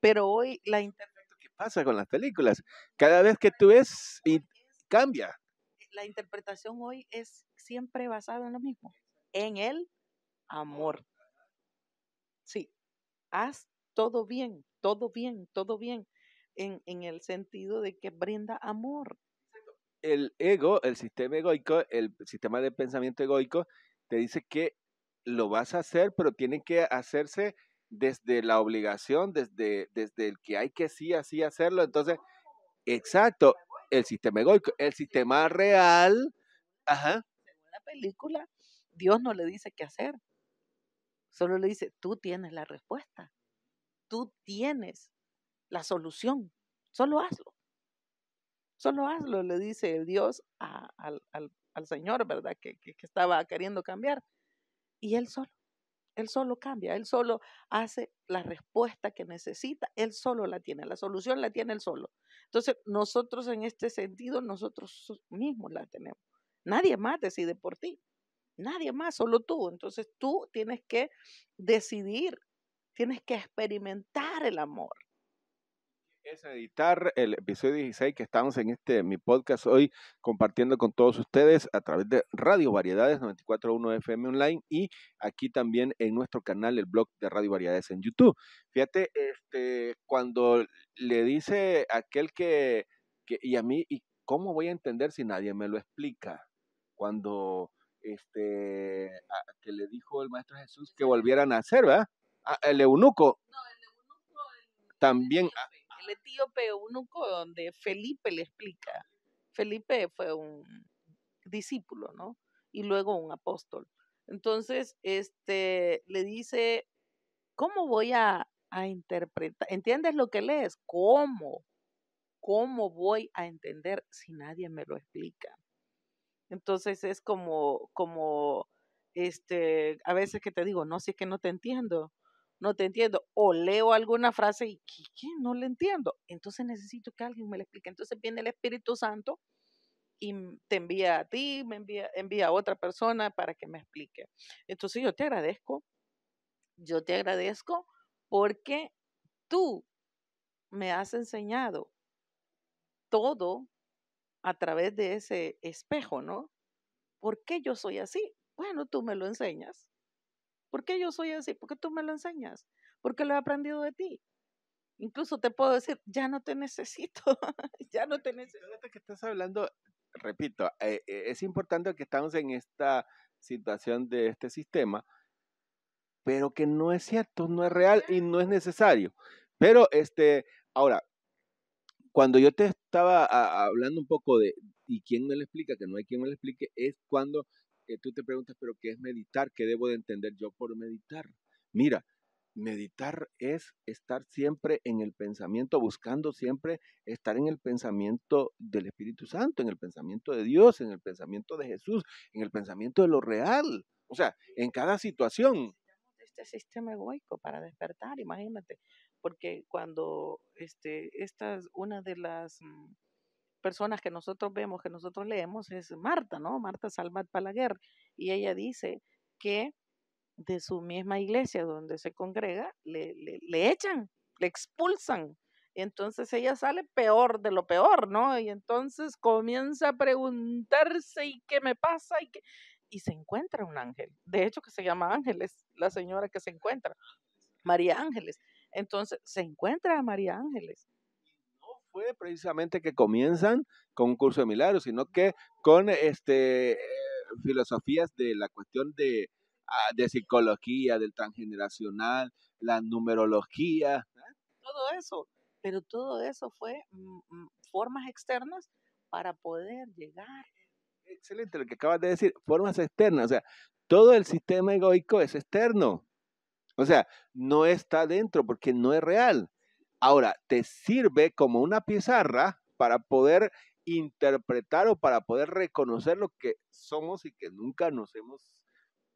pero hoy la interpreto. ¿Qué pasa con las películas? Cada vez que tú ves, y cambia la interpretación hoy es siempre basada en lo mismo, en el amor. Sí, haz todo bien, todo bien, todo bien, en, el sentido de que brinda amor. El ego, el sistema egoico, el sistema de pensamiento egoico, te dice que lo vas a hacer, pero tiene que hacerse desde la obligación, desde, desde el que hay que sí, así hacerlo. Entonces, exacto, el sistema egoico. El sistema real, ajá. Según la película, Dios no le dice qué hacer. Solo le dice, tú tienes la respuesta. Tú tienes la solución. Solo hazlo. Solo hazlo, le dice Dios al, Señor, ¿verdad? que estaba queriendo cambiar. Y él solo. Él solo cambia, él solo hace la respuesta que necesita, él solo la tiene, la solución la tiene él solo. Entonces, nosotros en este sentido, nosotros mismos la tenemos. Nadie más decide por ti. Nadie más, solo tú. Entonces tú tienes que decidir, tienes que experimentar el amor es editar el episodio 16 que estamos en este mi podcast hoy compartiendo con todos ustedes a través de Radio Variedades 941 FM online y aquí también en nuestro canal el blog de Radio Variedades en YouTube. Fíjate, este cuando le dice aquel que, y a mí y cómo voy a entender si nadie me lo explica cuando este que le dijo el maestro Jesús que volvieran a hacer, ¿verdad? Ah, el eunuco. No, el eunuco también ah, el etíope eunuco donde Felipe le explica. Felipe fue un discípulo, ¿no? Y luego un apóstol. Entonces, este, le dice, ¿cómo voy a, a interpretar? ¿Entiendes lo que lees? ¿Cómo? ¿Cómo voy a entender si nadie me lo explica? Entonces es como, como, este, a veces que te digo, no, si es que no te entiendo no te entiendo, o leo alguna frase y ¿qué, no le entiendo, entonces necesito que alguien me lo explique. Entonces viene el Espíritu Santo y te envía a ti, me envía, envía a otra persona para que me explique. Entonces yo te agradezco, yo te agradezco porque tú me has enseñado todo a través de ese espejo, ¿no? ¿Por qué yo soy así? Bueno, tú me lo enseñas. ¿Por qué yo soy así? ¿Por qué tú me lo enseñas? ¿Por qué lo he aprendido de ti? Incluso te puedo decir, ya no te necesito, ya no te necesito. que estás hablando, repito, eh, eh, es importante que estamos en esta situación de este sistema, pero que no es cierto, no es real y no es necesario. Pero, este, ahora, cuando yo te estaba ah, hablando un poco de, y quién me lo explica, que no hay quien me lo explique, es cuando tú te preguntas, pero ¿qué es meditar? ¿Qué debo de entender yo por meditar? Mira, meditar es estar siempre en el pensamiento, buscando siempre estar en el pensamiento del Espíritu Santo, en el pensamiento de Dios, en el pensamiento de Jesús, en el pensamiento de lo real. O sea, en cada situación. Este sistema egoico para despertar, imagínate, porque cuando este, esta es una de las mm, personas que nosotros vemos, que nosotros leemos, es Marta, ¿no? Marta Salvat Palaguer. Y ella dice que de su misma iglesia donde se congrega, le, le, echan, le expulsan. Y entonces ella sale peor de lo peor, ¿no? Y entonces comienza a preguntarse, ¿y qué me pasa? ¿Y, y se encuentra un ángel. De hecho, que se llama Ángeles, la señora que se encuentra, María Ángeles. Entonces se encuentra a María Ángeles fue precisamente que comienzan con un curso de milagros, sino que con este, eh, filosofías de la cuestión ah, de, psicología, del transgeneracional, la numerología, ¿eh? todo eso. Pero todo eso fue mm, mm, formas externas para poder llegar. Excelente lo que acabas de decir, formas externas. O sea, todo el sistema egoico es externo. O sea, no está dentro porque no es real. Ahora, te sirve como una pizarra para poder interpretar o para poder reconocer lo que somos y que nunca nos hemos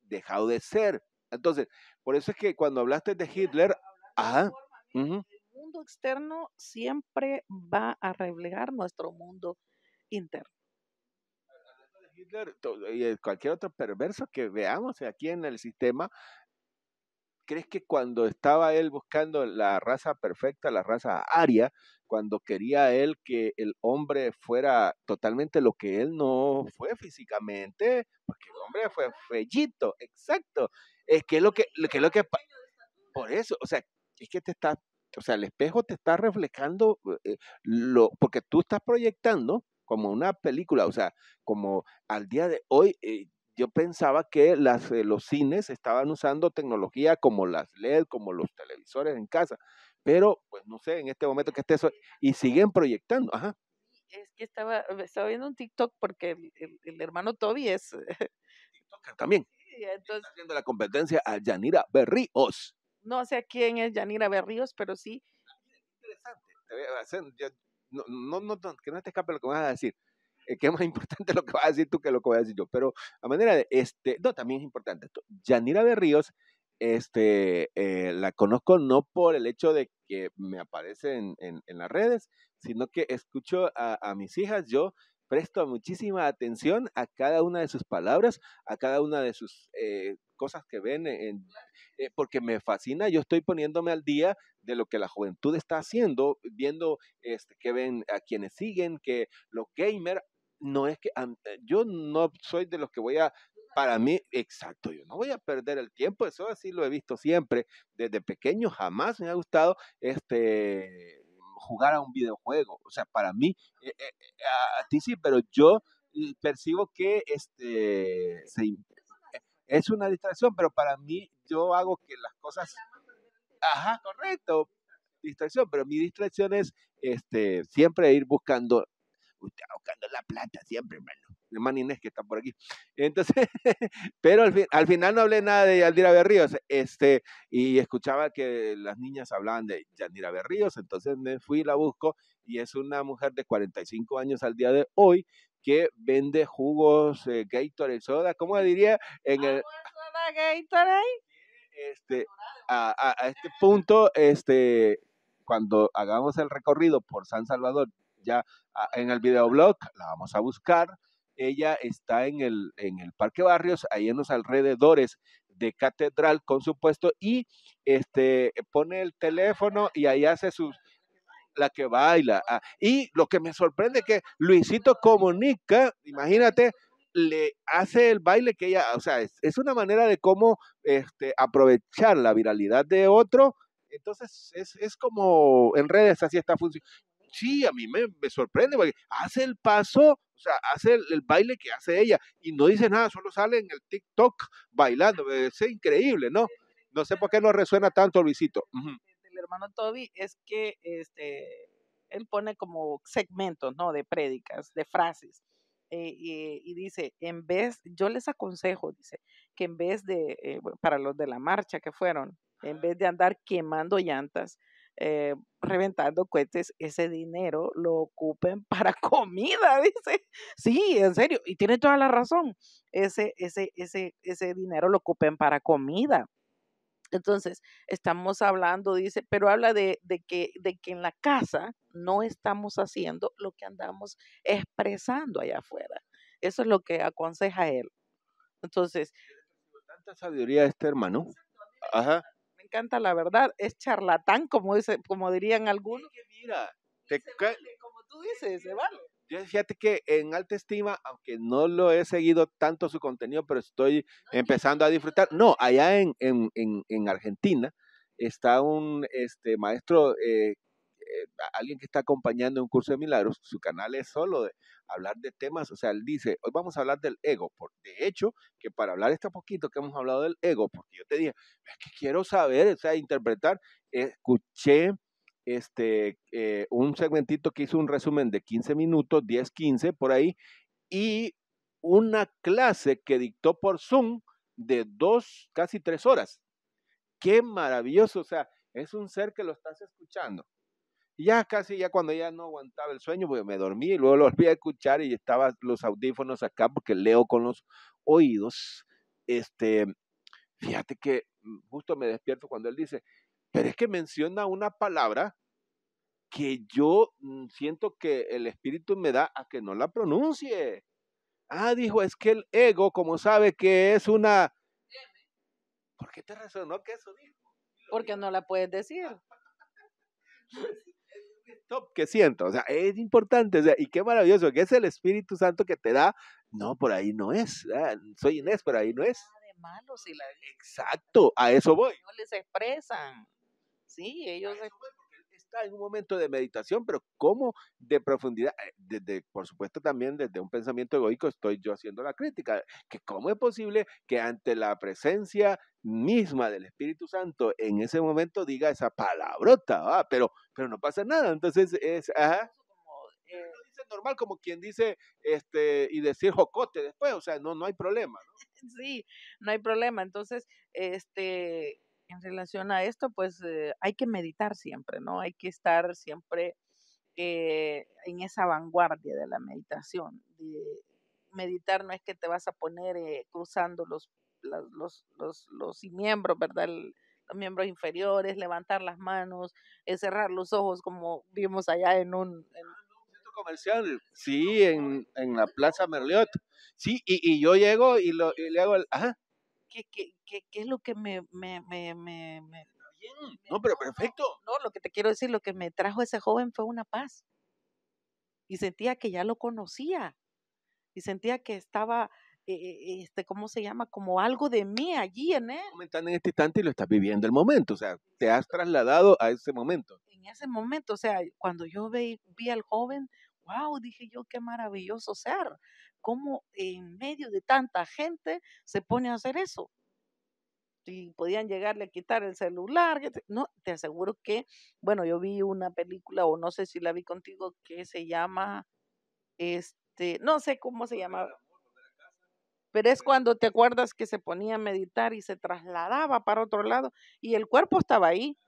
dejado de ser. Entonces, por eso es que cuando hablaste de Hitler, ajá, el mundo externo siempre va a reflejar nuestro mundo interno. Hitler y cualquier otro perverso que veamos aquí en el sistema ¿Crees que cuando estaba él buscando la raza perfecta, la raza aria, cuando quería él que el hombre fuera totalmente lo que él no fue físicamente, porque el hombre fue fellito, exacto. Es que lo que, lo que, lo que por eso, o sea, es que te está, o sea, el espejo te está reflejando eh, eh, lo, porque tú estás proyectando como una película, o sea, como al día de hoy, eh, yo pensaba que las, eh, los cines estaban usando tecnología como las LED, como los televisores en casa, pero pues no sé, en este momento que esté eso, y siguen proyectando, ajá. Es que estaba, viendo un TikTok porque el, hermano Toby es... también. entonces... Está haciendo la competencia a Yanira Berríos. No sé quién es Yanira Berríos, pero sí. Interesante. no, no, que no te escape lo que vas a decir. Eh, ¿Qué es más importante lo que vas a decir tú que lo que voy a decir yo? Pero a manera de, este, no, también es importante esto. de Ríos este, eh, la conozco no por el hecho de que me aparece en, las redes, sino que escucho a, mis hijas, yo presto muchísima atención a cada una de sus palabras, a cada una de sus eh, cosas que ven, en, porque me fascina, yo estoy poniéndome al día de lo que la juventud está haciendo, viendo este, que ven a quienes siguen, que los gamers, no es que eh, yo no soy de los que voy a, para mí, exacto, yo no voy a perder el tiempo, eso así lo he visto siempre, desde pequeño jamás me ha gustado este jugar a un videojuego, o sea, para mí, eh, eh, a ti sí, pero yo percibo que este es una distracción, pero para mí yo hago que las cosas, ajá, correcto, distracción, pero mi distracción es este siempre ir buscando Usted buscando la plata siempre, hermano. Hermano Inés que está por aquí. Entonces, pero al, final no hablé nada de Yandira Berríos. Este, y escuchaba que las niñas hablaban de Yandira Berríos. Entonces me fui y la busco. Y es una mujer de 45 años al día de hoy que vende jugos eh, Gatorade Soda. ¿Cómo diría? En ah, el, Gatorade? Este, a, a, a este punto, este, cuando hagamos el recorrido por San Salvador ya ah, en el videoblog, la vamos a buscar. Ella está en el, en el Parque Barrios, ahí en los alrededores de Catedral con su puesto y este, pone el teléfono y ahí hace sus, la que baila. Ah, y lo que me sorprende es que Luisito comunica, imagínate, le hace el baile que ella, o sea, es, una manera de cómo este, aprovechar la viralidad de otro. Entonces, es, es como en redes así está funcionando sí, a mí me, sorprende, porque hace el paso, o sea, hace el, baile que hace ella y no dice nada, solo sale en el TikTok bailando, es increíble, ¿no? No sé por qué no resuena tanto, Luisito. El hermano Toby es que este, él pone como segmentos, ¿no? De prédicas, de frases. Eh, y dice, en vez, yo les aconsejo, dice, que en vez de, eh, para los de la marcha que fueron, en vez de andar quemando llantas, eh, reventando cohetes, ese dinero lo ocupen para comida, dice. Sí, en serio, y tiene toda la razón. Ese, ese, ese, ese dinero lo ocupen para comida. Entonces, estamos hablando, dice, pero habla de, que, de que en la casa no estamos haciendo lo que andamos expresando allá afuera. Eso es lo que aconseja él. Entonces. Tanta sabiduría este hermano. Ajá encanta la verdad, es charlatán, como, dice, como dirían algunos. mira, como tú dices, se vale. Yo fíjate que en alta estima, aunque no lo he seguido tanto su contenido, pero estoy empezando a disfrutar. No, allá en, en, en, Argentina está un este, maestro eh, eh, alguien que está acompañando un curso de milagros, su canal es solo de hablar de temas, o sea, él dice, hoy vamos a hablar del ego. Por, de hecho, que para hablar este poquito que hemos hablado del ego, porque yo te dije, es que quiero saber, o sea, interpretar, escuché este, eh, un segmentito que hizo un resumen de 15 minutos, 10, 15 por ahí, y una clase que dictó por Zoom de dos, casi tres horas. Qué maravilloso, o sea, es un ser que lo estás escuchando ya casi, ya cuando ya no aguantaba el sueño, pues, me dormí y luego lo volví a escuchar y estaban los audífonos acá porque leo con los oídos. Este, fíjate que mm, justo me despierto cuando él dice, pero es que menciona una palabra que yo mm, siento que el espíritu me da a que no la pronuncie. Ah, dijo, es que el ego, como sabe que es una... ¿Por qué te resonó que eso dijo? Porque no la puedes decir. top que siento. O sea, es importante. O sea, y qué maravilloso, que es el Espíritu Santo que te da. No, por ahí no es. Ah, soy Inés, por ahí no es. Exacto, a eso voy. No les expresan. Sí, ellos. A está en un momento de meditación, pero cómo de profundidad, eh, desde, por supuesto también desde un pensamiento egoico estoy yo haciendo la crítica, que cómo es posible que ante la presencia misma del Espíritu Santo en ese momento diga esa palabrota, ah, pero, pero no pasa nada, entonces es, eh normal como quien dice este y decir jocote después, o sea, no no hay problema. Sí, no hay problema. Entonces, este en relación a esto, pues eh, hay que meditar siempre, ¿no? Hay que estar siempre eh, en esa vanguardia de la meditación. meditar no es que te vas a poner eh, cruzando los, los, los, miembros, ¿verdad? los miembros inferiores, levantar las manos, cerrar los ojos como vimos allá en un... En... Ah, centro comercial, sí, en, la Plaza Merliot. Sí, y, yo llego y, lo, le hago el... Ajá qué, qué, es lo que me, me, me, me Bien. no, pero perfecto. No, lo que te quiero decir, lo que me trajo ese joven fue una paz. Y sentía que ya lo conocía. Y sentía que estaba, e, e, este, ¿cómo se llama? Como algo de mí allí en él. Están en este instante y lo estás viviendo el momento. O sea, te has trasladado a ese momento. En ese momento, o sea, cuando yo vi, vi al joven, wow, dije yo, qué maravilloso ser cómo en medio de tanta gente se pone a hacer eso. Y podían llegarle a quitar el celular. No, te aseguro que, bueno, yo vi una película, o no sé si la vi contigo, que se llama, este, no sé cómo se llama Pero es cuando te acuerdas que se ponía a meditar y se trasladaba para otro lado y el cuerpo estaba ahí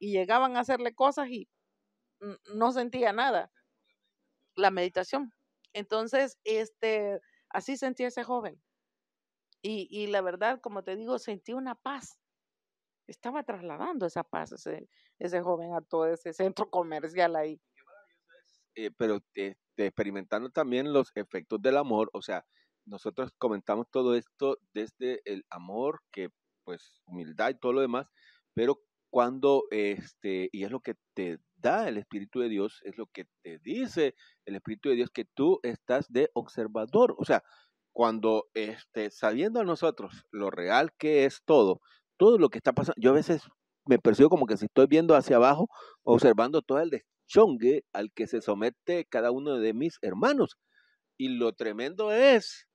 y llegaban a hacerle cosas y no sentía nada. La meditación, entonces, este, así sentí ese joven. Y, la verdad, como te digo, sentí una paz. Estaba trasladando esa paz, ese, joven, a todo ese centro comercial ahí. Eh, pero experimentando también los efectos del amor, o sea, nosotros comentamos todo esto desde el amor, que pues humildad y todo lo demás, pero cuando, este, y es lo que te da el Espíritu de Dios, es lo que te dice el Espíritu de Dios que tú estás de observador. O sea, cuando este, sabiendo a nosotros lo real que es todo, todo lo que está pasando, yo a veces me percibo como que si estoy viendo hacia abajo, observando todo el deschongue al que se somete cada uno de mis hermanos. Y lo tremendo es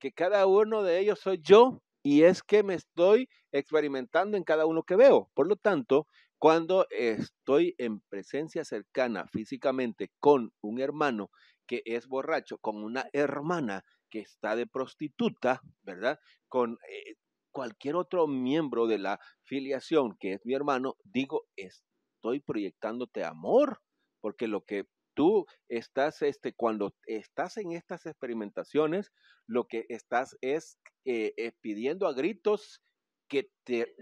que cada uno de ellos soy yo y es que me estoy experimentando en cada uno que veo. Por lo tanto, cuando estoy en presencia cercana físicamente con un hermano que es borracho, con una hermana que está de prostituta, ¿verdad? Con eh, cualquier otro miembro de la filiación que es mi hermano, digo, estoy proyectándote amor, porque lo que tú estás, este, cuando estás en estas experimentaciones, lo que estás es eh, eh, pidiendo a gritos que te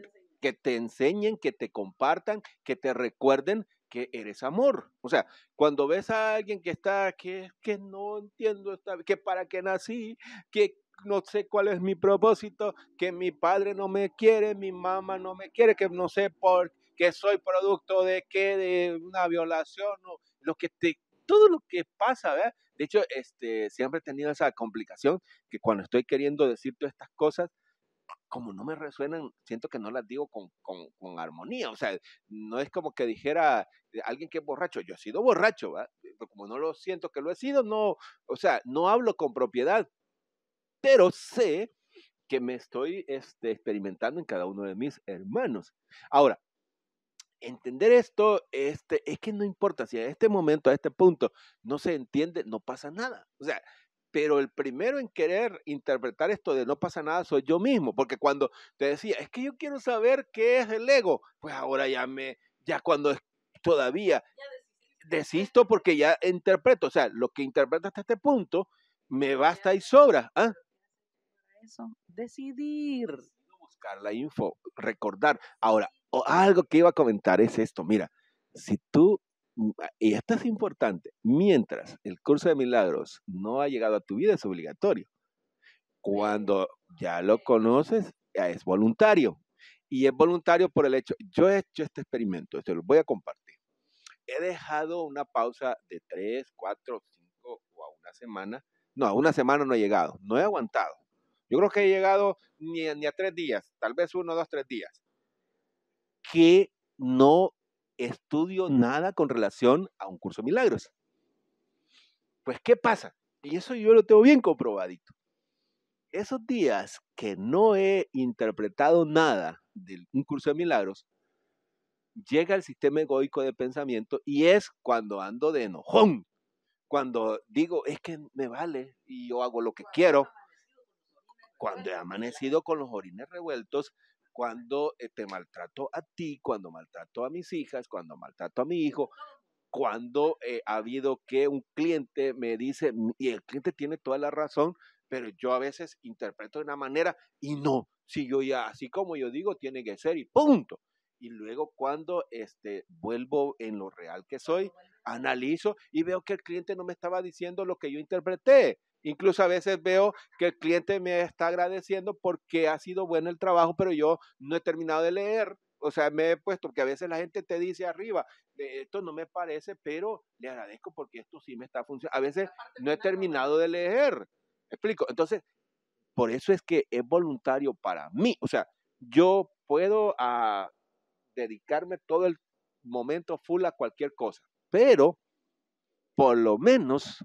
que te enseñen, que te compartan, que te recuerden que eres amor. O sea, cuando ves a alguien que está, que, que no entiendo, esta, que para qué nací, que no sé cuál es mi propósito, que mi padre no me quiere, mi mamá no me quiere, que no sé por que soy producto de qué, de una violación, lo que te, todo lo que pasa, ¿verdad? De hecho, este, siempre he tenido esa complicación que cuando estoy queriendo decir todas estas cosas, como no me resuenan, siento que no las digo con, con, con armonía. O sea, no es como que dijera eh, alguien que es borracho, yo he sido borracho, como no lo siento que lo he sido, no, o sea, no hablo con propiedad, pero sé que me estoy este, experimentando en cada uno de mis hermanos. Ahora, entender esto este, es que no importa, si a este momento, a este punto, no se entiende, no pasa nada. O sea, pero el primero en querer interpretar esto de no pasa nada soy yo mismo, porque cuando te decía, es que yo quiero saber qué es el ego, pues ahora ya me, ya cuando todavía desisto porque ya interpreto, o sea, lo que interpreto hasta este punto me basta y sobra. ¿Ah? Eso, decidir. Buscar la info, recordar. Ahora, algo que iba a comentar es esto, mira, si tú Mm, ah, y esto es importante, mientras el curso de milagros no ha llegado a tu vida es obligatorio. Cuando ya lo conoces, es voluntario. Y es voluntario por el hecho, yo he hecho este experimento, te lo voy a compartir. He dejado una pausa de tres, cuatro, cinco o a una semana. No, a una semana no he llegado, no he aguantado. Yo creo que he llegado ni, ni a tres días, tal vez uno, dos, tres días. Que no estudio mm. nada con relación a un curso de milagros. Pues, ¿qué pasa? Y eso yo lo tengo bien comprobadito. Esos días que no he interpretado nada de un curso de milagros, llega el sistema egoico de pensamiento y es cuando ando de enojón, cuando digo, es que me vale y yo hago lo que quiero. cuando he amanecido con los orines revueltos, cuando eh, te maltrato a ti, cuando maltrato a mis hijas, cuando maltrato a mi hijo, cuando eh, ha habido que un cliente me dice, y el cliente tiene toda la razón, pero yo a veces interpreto de una manera y no, si yo ya, así como yo digo, tiene que ser y punto. Y luego cuando este, vuelvo en lo real que soy, analizo y veo que el cliente no me estaba diciendo lo que yo interpreté, Incluso a veces veo que el cliente me está agradeciendo porque ha sido bueno el trabajo, pero yo no he terminado de leer. O sea, me he puesto porque a veces la gente te dice arriba, esto no me parece, pero le agradezco porque esto sí me está funcionando. A veces no he terminado de leer. explico. Entonces, por eso es que es voluntario para mí. O sea, yo puedo ah, dedicarme todo el momento full a cualquier cosa, pero por lo menos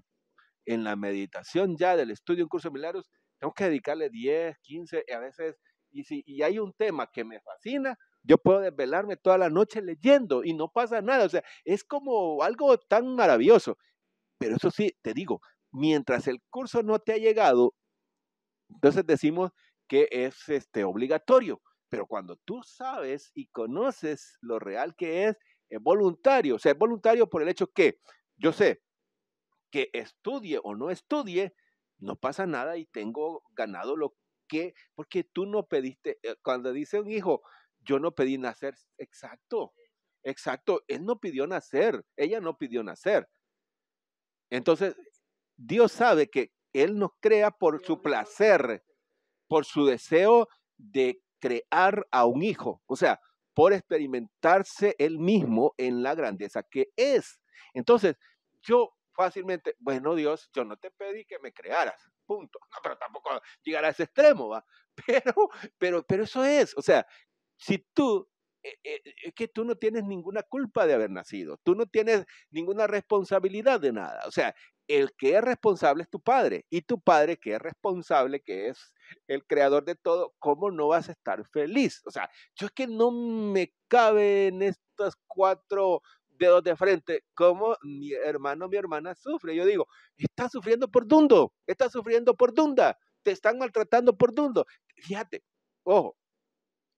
en la meditación ya del estudio en curso de milagros, tengo que dedicarle 10, 15, a veces, y si y hay un tema que me fascina, yo puedo desvelarme toda la noche leyendo y no pasa nada. O sea, es como algo tan maravilloso. Pero eso sí, te digo, mientras el curso no te ha llegado, entonces decimos que es este, obligatorio. Pero cuando tú sabes y conoces lo real que es, es voluntario. O sea, es voluntario por el hecho que yo sé que estudie o no estudie, no pasa nada y tengo ganado lo que, porque tú no pediste, eh, cuando dice un hijo, yo no pedí nacer, exacto, exacto, él no pidió nacer, ella no pidió nacer. Entonces, Dios sabe que Él nos crea por su placer, por su deseo de crear a un hijo, o sea, por experimentarse Él mismo en la grandeza que es. Entonces, yo fácilmente, bueno Dios, yo no te pedí que me crearas, punto. No, pero tampoco llegar a ese extremo, ¿va? Pero, pero, pero eso es, o sea, si tú eh, eh, es que tú no tienes ninguna culpa de haber nacido, tú no tienes ninguna responsabilidad de nada. O sea, el que es responsable es tu padre y tu padre que es responsable, que es el creador de todo, ¿cómo no vas a estar feliz? O sea, yo es que no me cabe en estas cuatro dedos de frente, como mi hermano, mi hermana sufre. Yo digo, está sufriendo por dundo, está sufriendo por dunda, te están maltratando por dundo. Fíjate, ojo,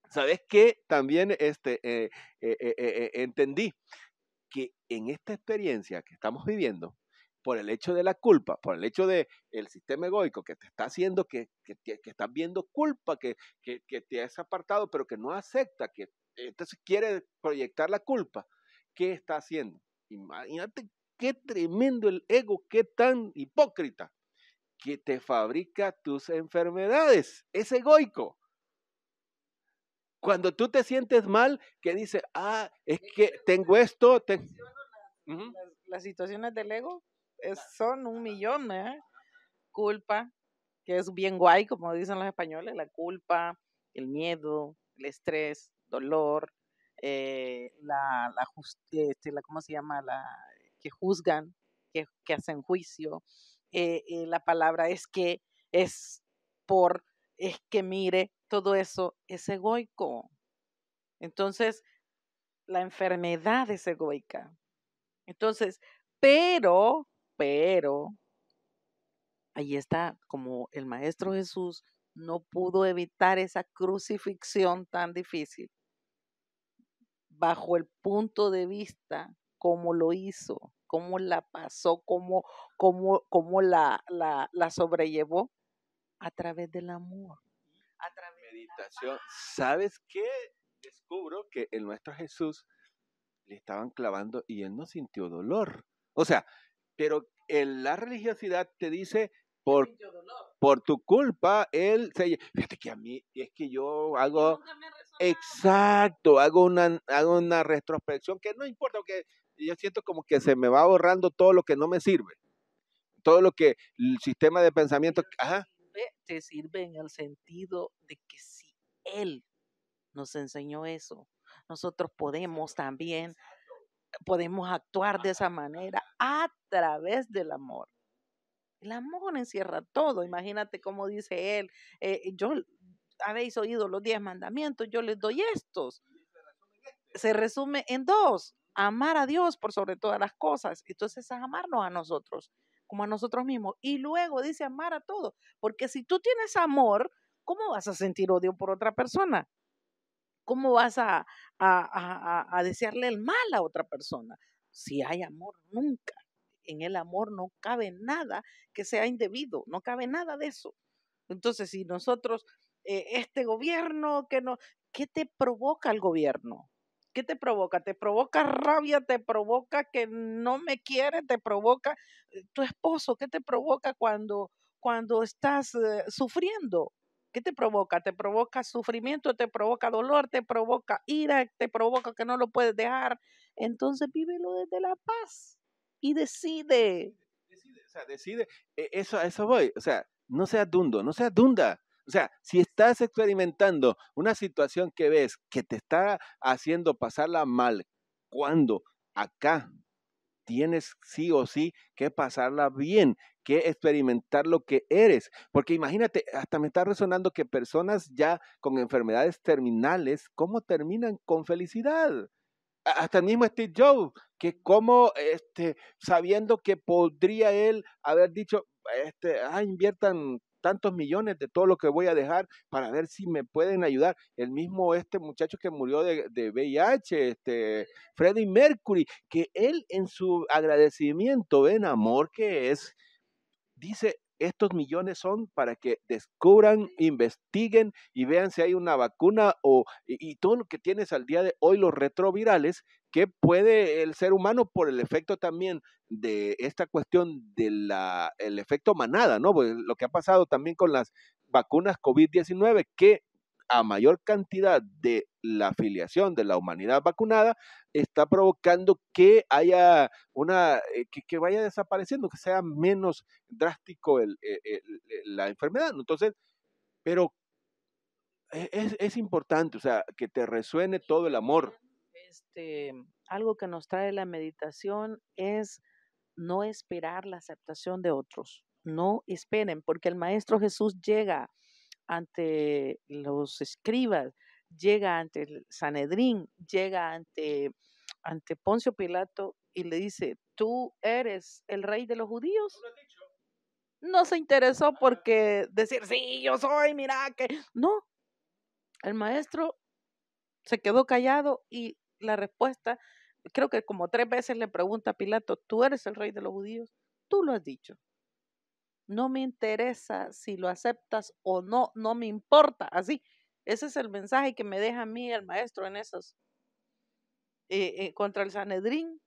¿sabes qué? También este, eh, eh, eh, entendí que en esta experiencia que estamos viviendo, por el hecho de la culpa, por el hecho del el sistema egoico que te está haciendo que, que, que estás viendo culpa, que, que te has apartado, pero que no acepta, que entonces quiere proyectar la culpa qué está haciendo. Imagínate qué tremendo el ego, qué tan hipócrita, que te fabrica tus enfermedades. Es egoico. Cuando tú te sientes mal, que dice, ah, es que tengo esto. las, situaciones del ego son un millón, ¿eh? Culpa, que es bien guay, como dicen los españoles, la culpa, el miedo, el estrés, dolor, eh, la, este, la, ¿cómo se llama? La, que juzgan, que, hacen juicio. Eh, eh, la palabra es que, es por, es que mire, todo eso es egoico. Entonces, la enfermedad es egoica. Entonces, pero, pero, ahí está, como el Maestro Jesús no pudo evitar esa crucifixión tan difícil bajo el punto de vista cómo lo hizo, cómo la pasó, cómo, cómo, cómo la, la, sobrellevó a través del amor. A través De la ¿Sabes qué? Descubro que el nuestro Jesús le estaban clavando y él no sintió dolor. O sea, pero en la religiosidad te dice por, por tu culpa él se fíjate que a mí es que yo hago Exacto, hago una, hago una retrospección que no importa, porque yo siento como que se me va borrando todo lo que no me sirve, todo lo que el sistema de pensamiento... Te Sirve, en el sentido de que si Él nos enseñó eso, nosotros podemos también, podemos actuar de esa manera a través del amor. El amor encierra todo. Imagínate cómo dice él. Eh, yo habéis oído los diez mandamientos, yo les doy estos. Se resume en dos, amar a Dios por sobre todas las cosas. Entonces es amarnos a nosotros, como a nosotros mismos. Y luego dice amar a todo porque si tú tienes amor, ¿cómo vas a sentir odio por otra persona? ¿Cómo vas a, a desearle el mal a otra persona? Si hay amor, nunca. En el amor no cabe nada que sea indebido, no cabe nada de eso. Entonces, si nosotros eh, este gobierno que no, ¿qué te provoca el gobierno? ¿Qué te provoca? ¿Te provoca rabia? ¿Te provoca que no me quiere? ¿Te provoca eh, tu esposo? ¿Qué te provoca cuando, cuando estás eh, sufriendo? ¿Qué te provoca? ¿Te provoca sufrimiento? ¿Te provoca dolor? ¿Te provoca ira? ¿Te provoca que no lo puedes dejar? Entonces vívelo desde la paz y decide. Decide, o sea, decide. E, eso, eso voy. O sea, no seas dundo, no seas dunda. O sea, si estás experimentando una situación que ves que te está haciendo pasarla mal, cuando acá tienes sí o sí que pasarla bien, que experimentar lo que eres. Porque imagínate, hasta me está resonando que personas ya con enfermedades terminales, ¿cómo terminan con felicidad? Hasta el mismo Steve Jobs, que como este, sabiendo que podría él haber dicho, este, ah, inviertan tantos millones de todo lo que voy a dejar para ver si me pueden ayudar. El mismo este muchacho que murió de, de VIH, este Freddie Mercury, que él en su agradecimiento en amor que es, dice, estos millones son para que descubran, investiguen y vean si hay una vacuna o y, y, todo lo que tienes al día de hoy, los retrovirales, ¿Qué puede el ser humano por el efecto también de esta cuestión del el efecto manada, ¿no? Pues, lo que ha pasado también con las vacunas COVID-19, que a mayor cantidad de la afiliación de la humanidad vacunada está provocando que haya una eh, que, vaya desapareciendo, que sea menos drástico e, e, la enfermedad. Entonces, pero e, es, es importante, o sea, que te resuene todo el amor este, algo que nos trae la meditación es no esperar la aceptación de otros. No esperen, porque el Maestro Jesús llega ante los escribas, llega ante el Sanedrín, llega ante, ante Poncio Pilato y le dice, tú eres el rey de los judíos. No se interesó porque decir, sí, yo soy, mira que... No, el maestro se quedó callado y la respuesta, creo que como tres veces le pregunta a Pilato, tú eres el rey de los judíos, tú lo has dicho. No me interesa si lo aceptas o no, no me importa. Así, ese es el mensaje que me deja a mí el maestro en esos, eh, eh, contra el Sanedrín.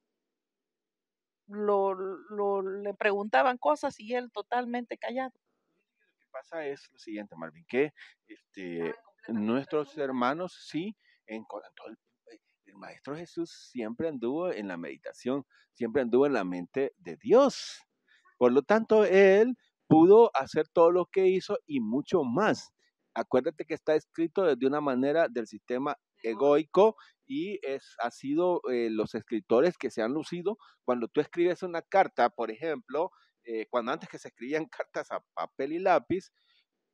le preguntaban cosas y él totalmente callado. Lo que pasa es lo siguiente, Marvin, que este, nuestros hermanos sí en, Maestro Jesús siempre anduvo en la meditación, siempre anduvo en la mente de Dios. Por lo tanto, él pudo hacer todo lo que hizo y mucho más. Acuérdate que está escrito de una manera del sistema egoico y es, ha sido eh, los escritores que se han lucido. Cuando tú escribes una carta, por ejemplo, eh, cuando antes que se escribían cartas a papel y lápiz,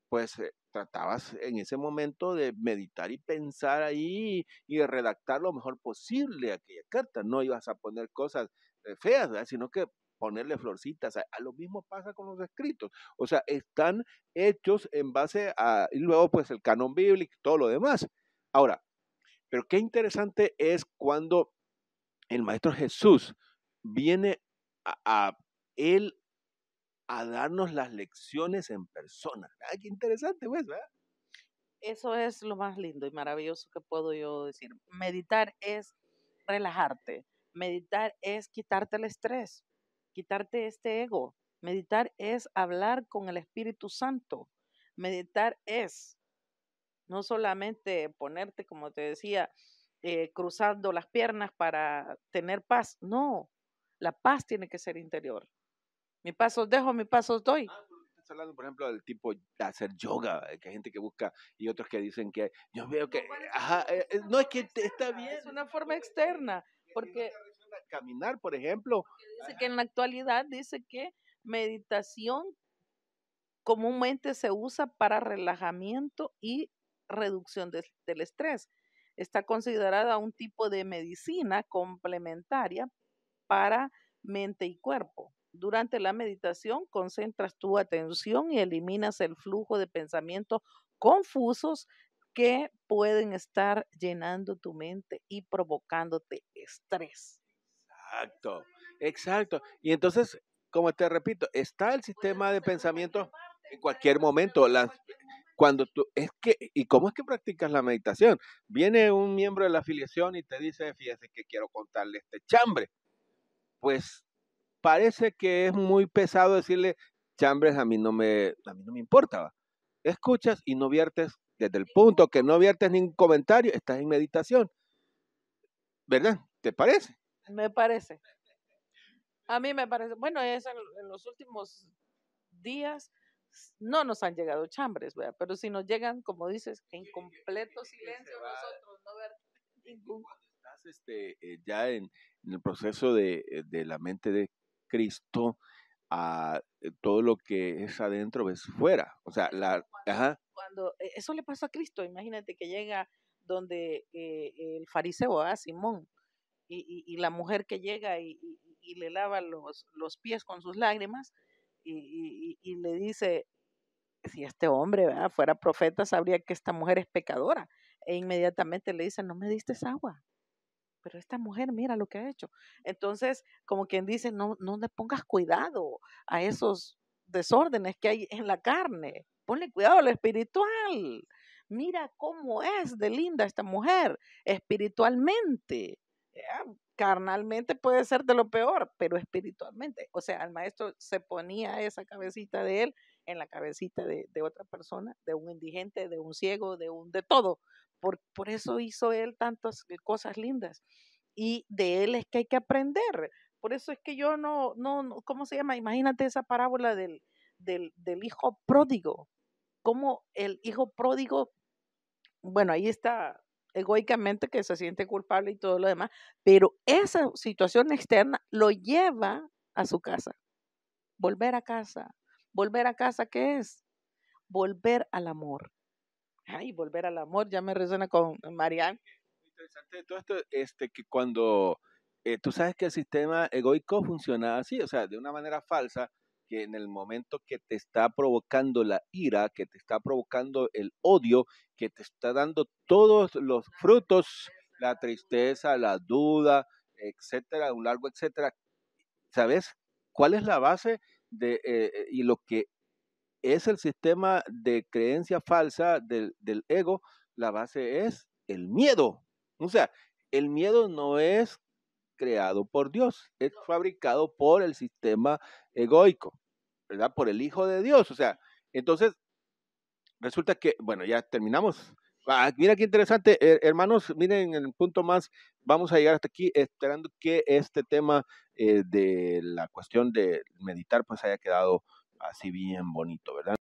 pues eh, tratabas en ese momento de meditar y pensar ahí y de redactar lo mejor posible aquella carta. No ibas a poner cosas eh, feas, sino que ponerle florcitas. A, lo mismo pasa con los escritos. O sea, están hechos en base a, y luego pues el canon bíblico y todo lo demás. Ahora, pero qué interesante es cuando el Maestro Jesús viene a él a darnos las lecciones en persona. Ah, qué interesante, pues, Eso es lo más lindo y maravilloso que puedo yo decir. Meditar es relajarte. Meditar es quitarte el estrés, quitarte este ego. Meditar es hablar con el Espíritu Santo. Meditar es no solamente ponerte, como te decía, eh, cruzando las piernas para tener paz. No, la paz tiene que ser interior. Mi pasos dejo, mi pasos doy. Ah, hablando, por ejemplo, del tipo de hacer yoga, eh, que hay gente que busca y otros que dicen que yo veo que, eh, eh, no es que está bien. Es una forma externa, porque caminar, por ejemplo. Dice que en la actualidad dice que meditación comúnmente se usa para relajamiento y reducción del estrés. Está considerada un tipo de medicina complementaria para mente y cuerpo. Durante la meditación concentras tu atención y eliminas el flujo de pensamientos confusos que pueden estar llenando tu mente y provocándote estrés. Exacto, exacto. Y entonces, como te repito, está el sistema de pensamiento en cualquier momento. La, cuando tú, es que, ¿y cómo es que practicas la meditación? Viene un miembro de la afiliación y te dice, fíjese que quiero contarle este chambre. Pues parece que es muy pesado decirle, Chambres, a mí no me, a mí no me importa. Escuchas y no viertes, desde el punto que no viertes ningún comentario, estás en meditación. ¿Verdad? ¿Te parece? Me parece. A mí me parece. Bueno, es en, los últimos días no nos han llegado chambres, pero si nos llegan, como dices, en completo silencio nosotros, no ver ningún. Estás este, eh, ya en, en, el proceso de, eh, de la mente de Cristo a eh, todo lo que es adentro es fuera. O sea, la... Cuando, cuando eh, eso le pasó a Cristo, imagínate que llega donde eh, el fariseo, a ah, Simón, y, la mujer que llega y, le lava los, pies con sus lágrimas y, le dice, si este hombre fuera profeta, sabría que esta mujer es pecadora. E inmediatamente le dice, no me diste agua pero esta mujer mira lo que ha hecho. Entonces, como quien dice, no, no le pongas cuidado a esos desórdenes que hay en la carne, ponle cuidado a lo espiritual. Mira cómo es de linda esta mujer espiritualmente. Ah, carnalmente puede ser de lo peor, pero espiritualmente. O sea, el maestro se ponía esa cabecita de él en la cabecita de, de, otra persona, de un indigente, de un ciego, de un de todo, por, eso hizo él tantas eh, cosas lindas. Y de él es que hay que aprender. Por eso es que yo no, no, ¿cómo se llama? Imagínate esa parábola del, del hijo pródigo. Cómo el hijo pródigo, bueno, ahí está egoicamente que se siente culpable y todo lo demás, pero esa situación externa lo lleva a su casa. Volver a casa. Volver a casa, ¿qué es? Volver al amor ay, volver al amor, ya me resuena con Marianne. Interesante de todo esto, este, que cuando eh, tú sabes que el sistema egoico funciona así, o sea, de una manera falsa, que en el momento que te está provocando la ira, que te está provocando el odio, que te está dando todos los frutos, la tristeza, la duda, etcétera, un largo etcétera, ¿sabes cuál es la base de, eh, y lo que es el sistema de creencia falsa del, ego, la base es el miedo. O sea, el miedo no es creado por Dios, es fabricado por el sistema egoico, ¿verdad? Por el Hijo de Dios. O sea, entonces, resulta que, bueno, ya terminamos. Ah, mira qué interesante, hermanos, miren el punto más, vamos a llegar hasta aquí esperando que este tema eh, de la cuestión de meditar pues haya quedado así bien bonito, ¿verdad?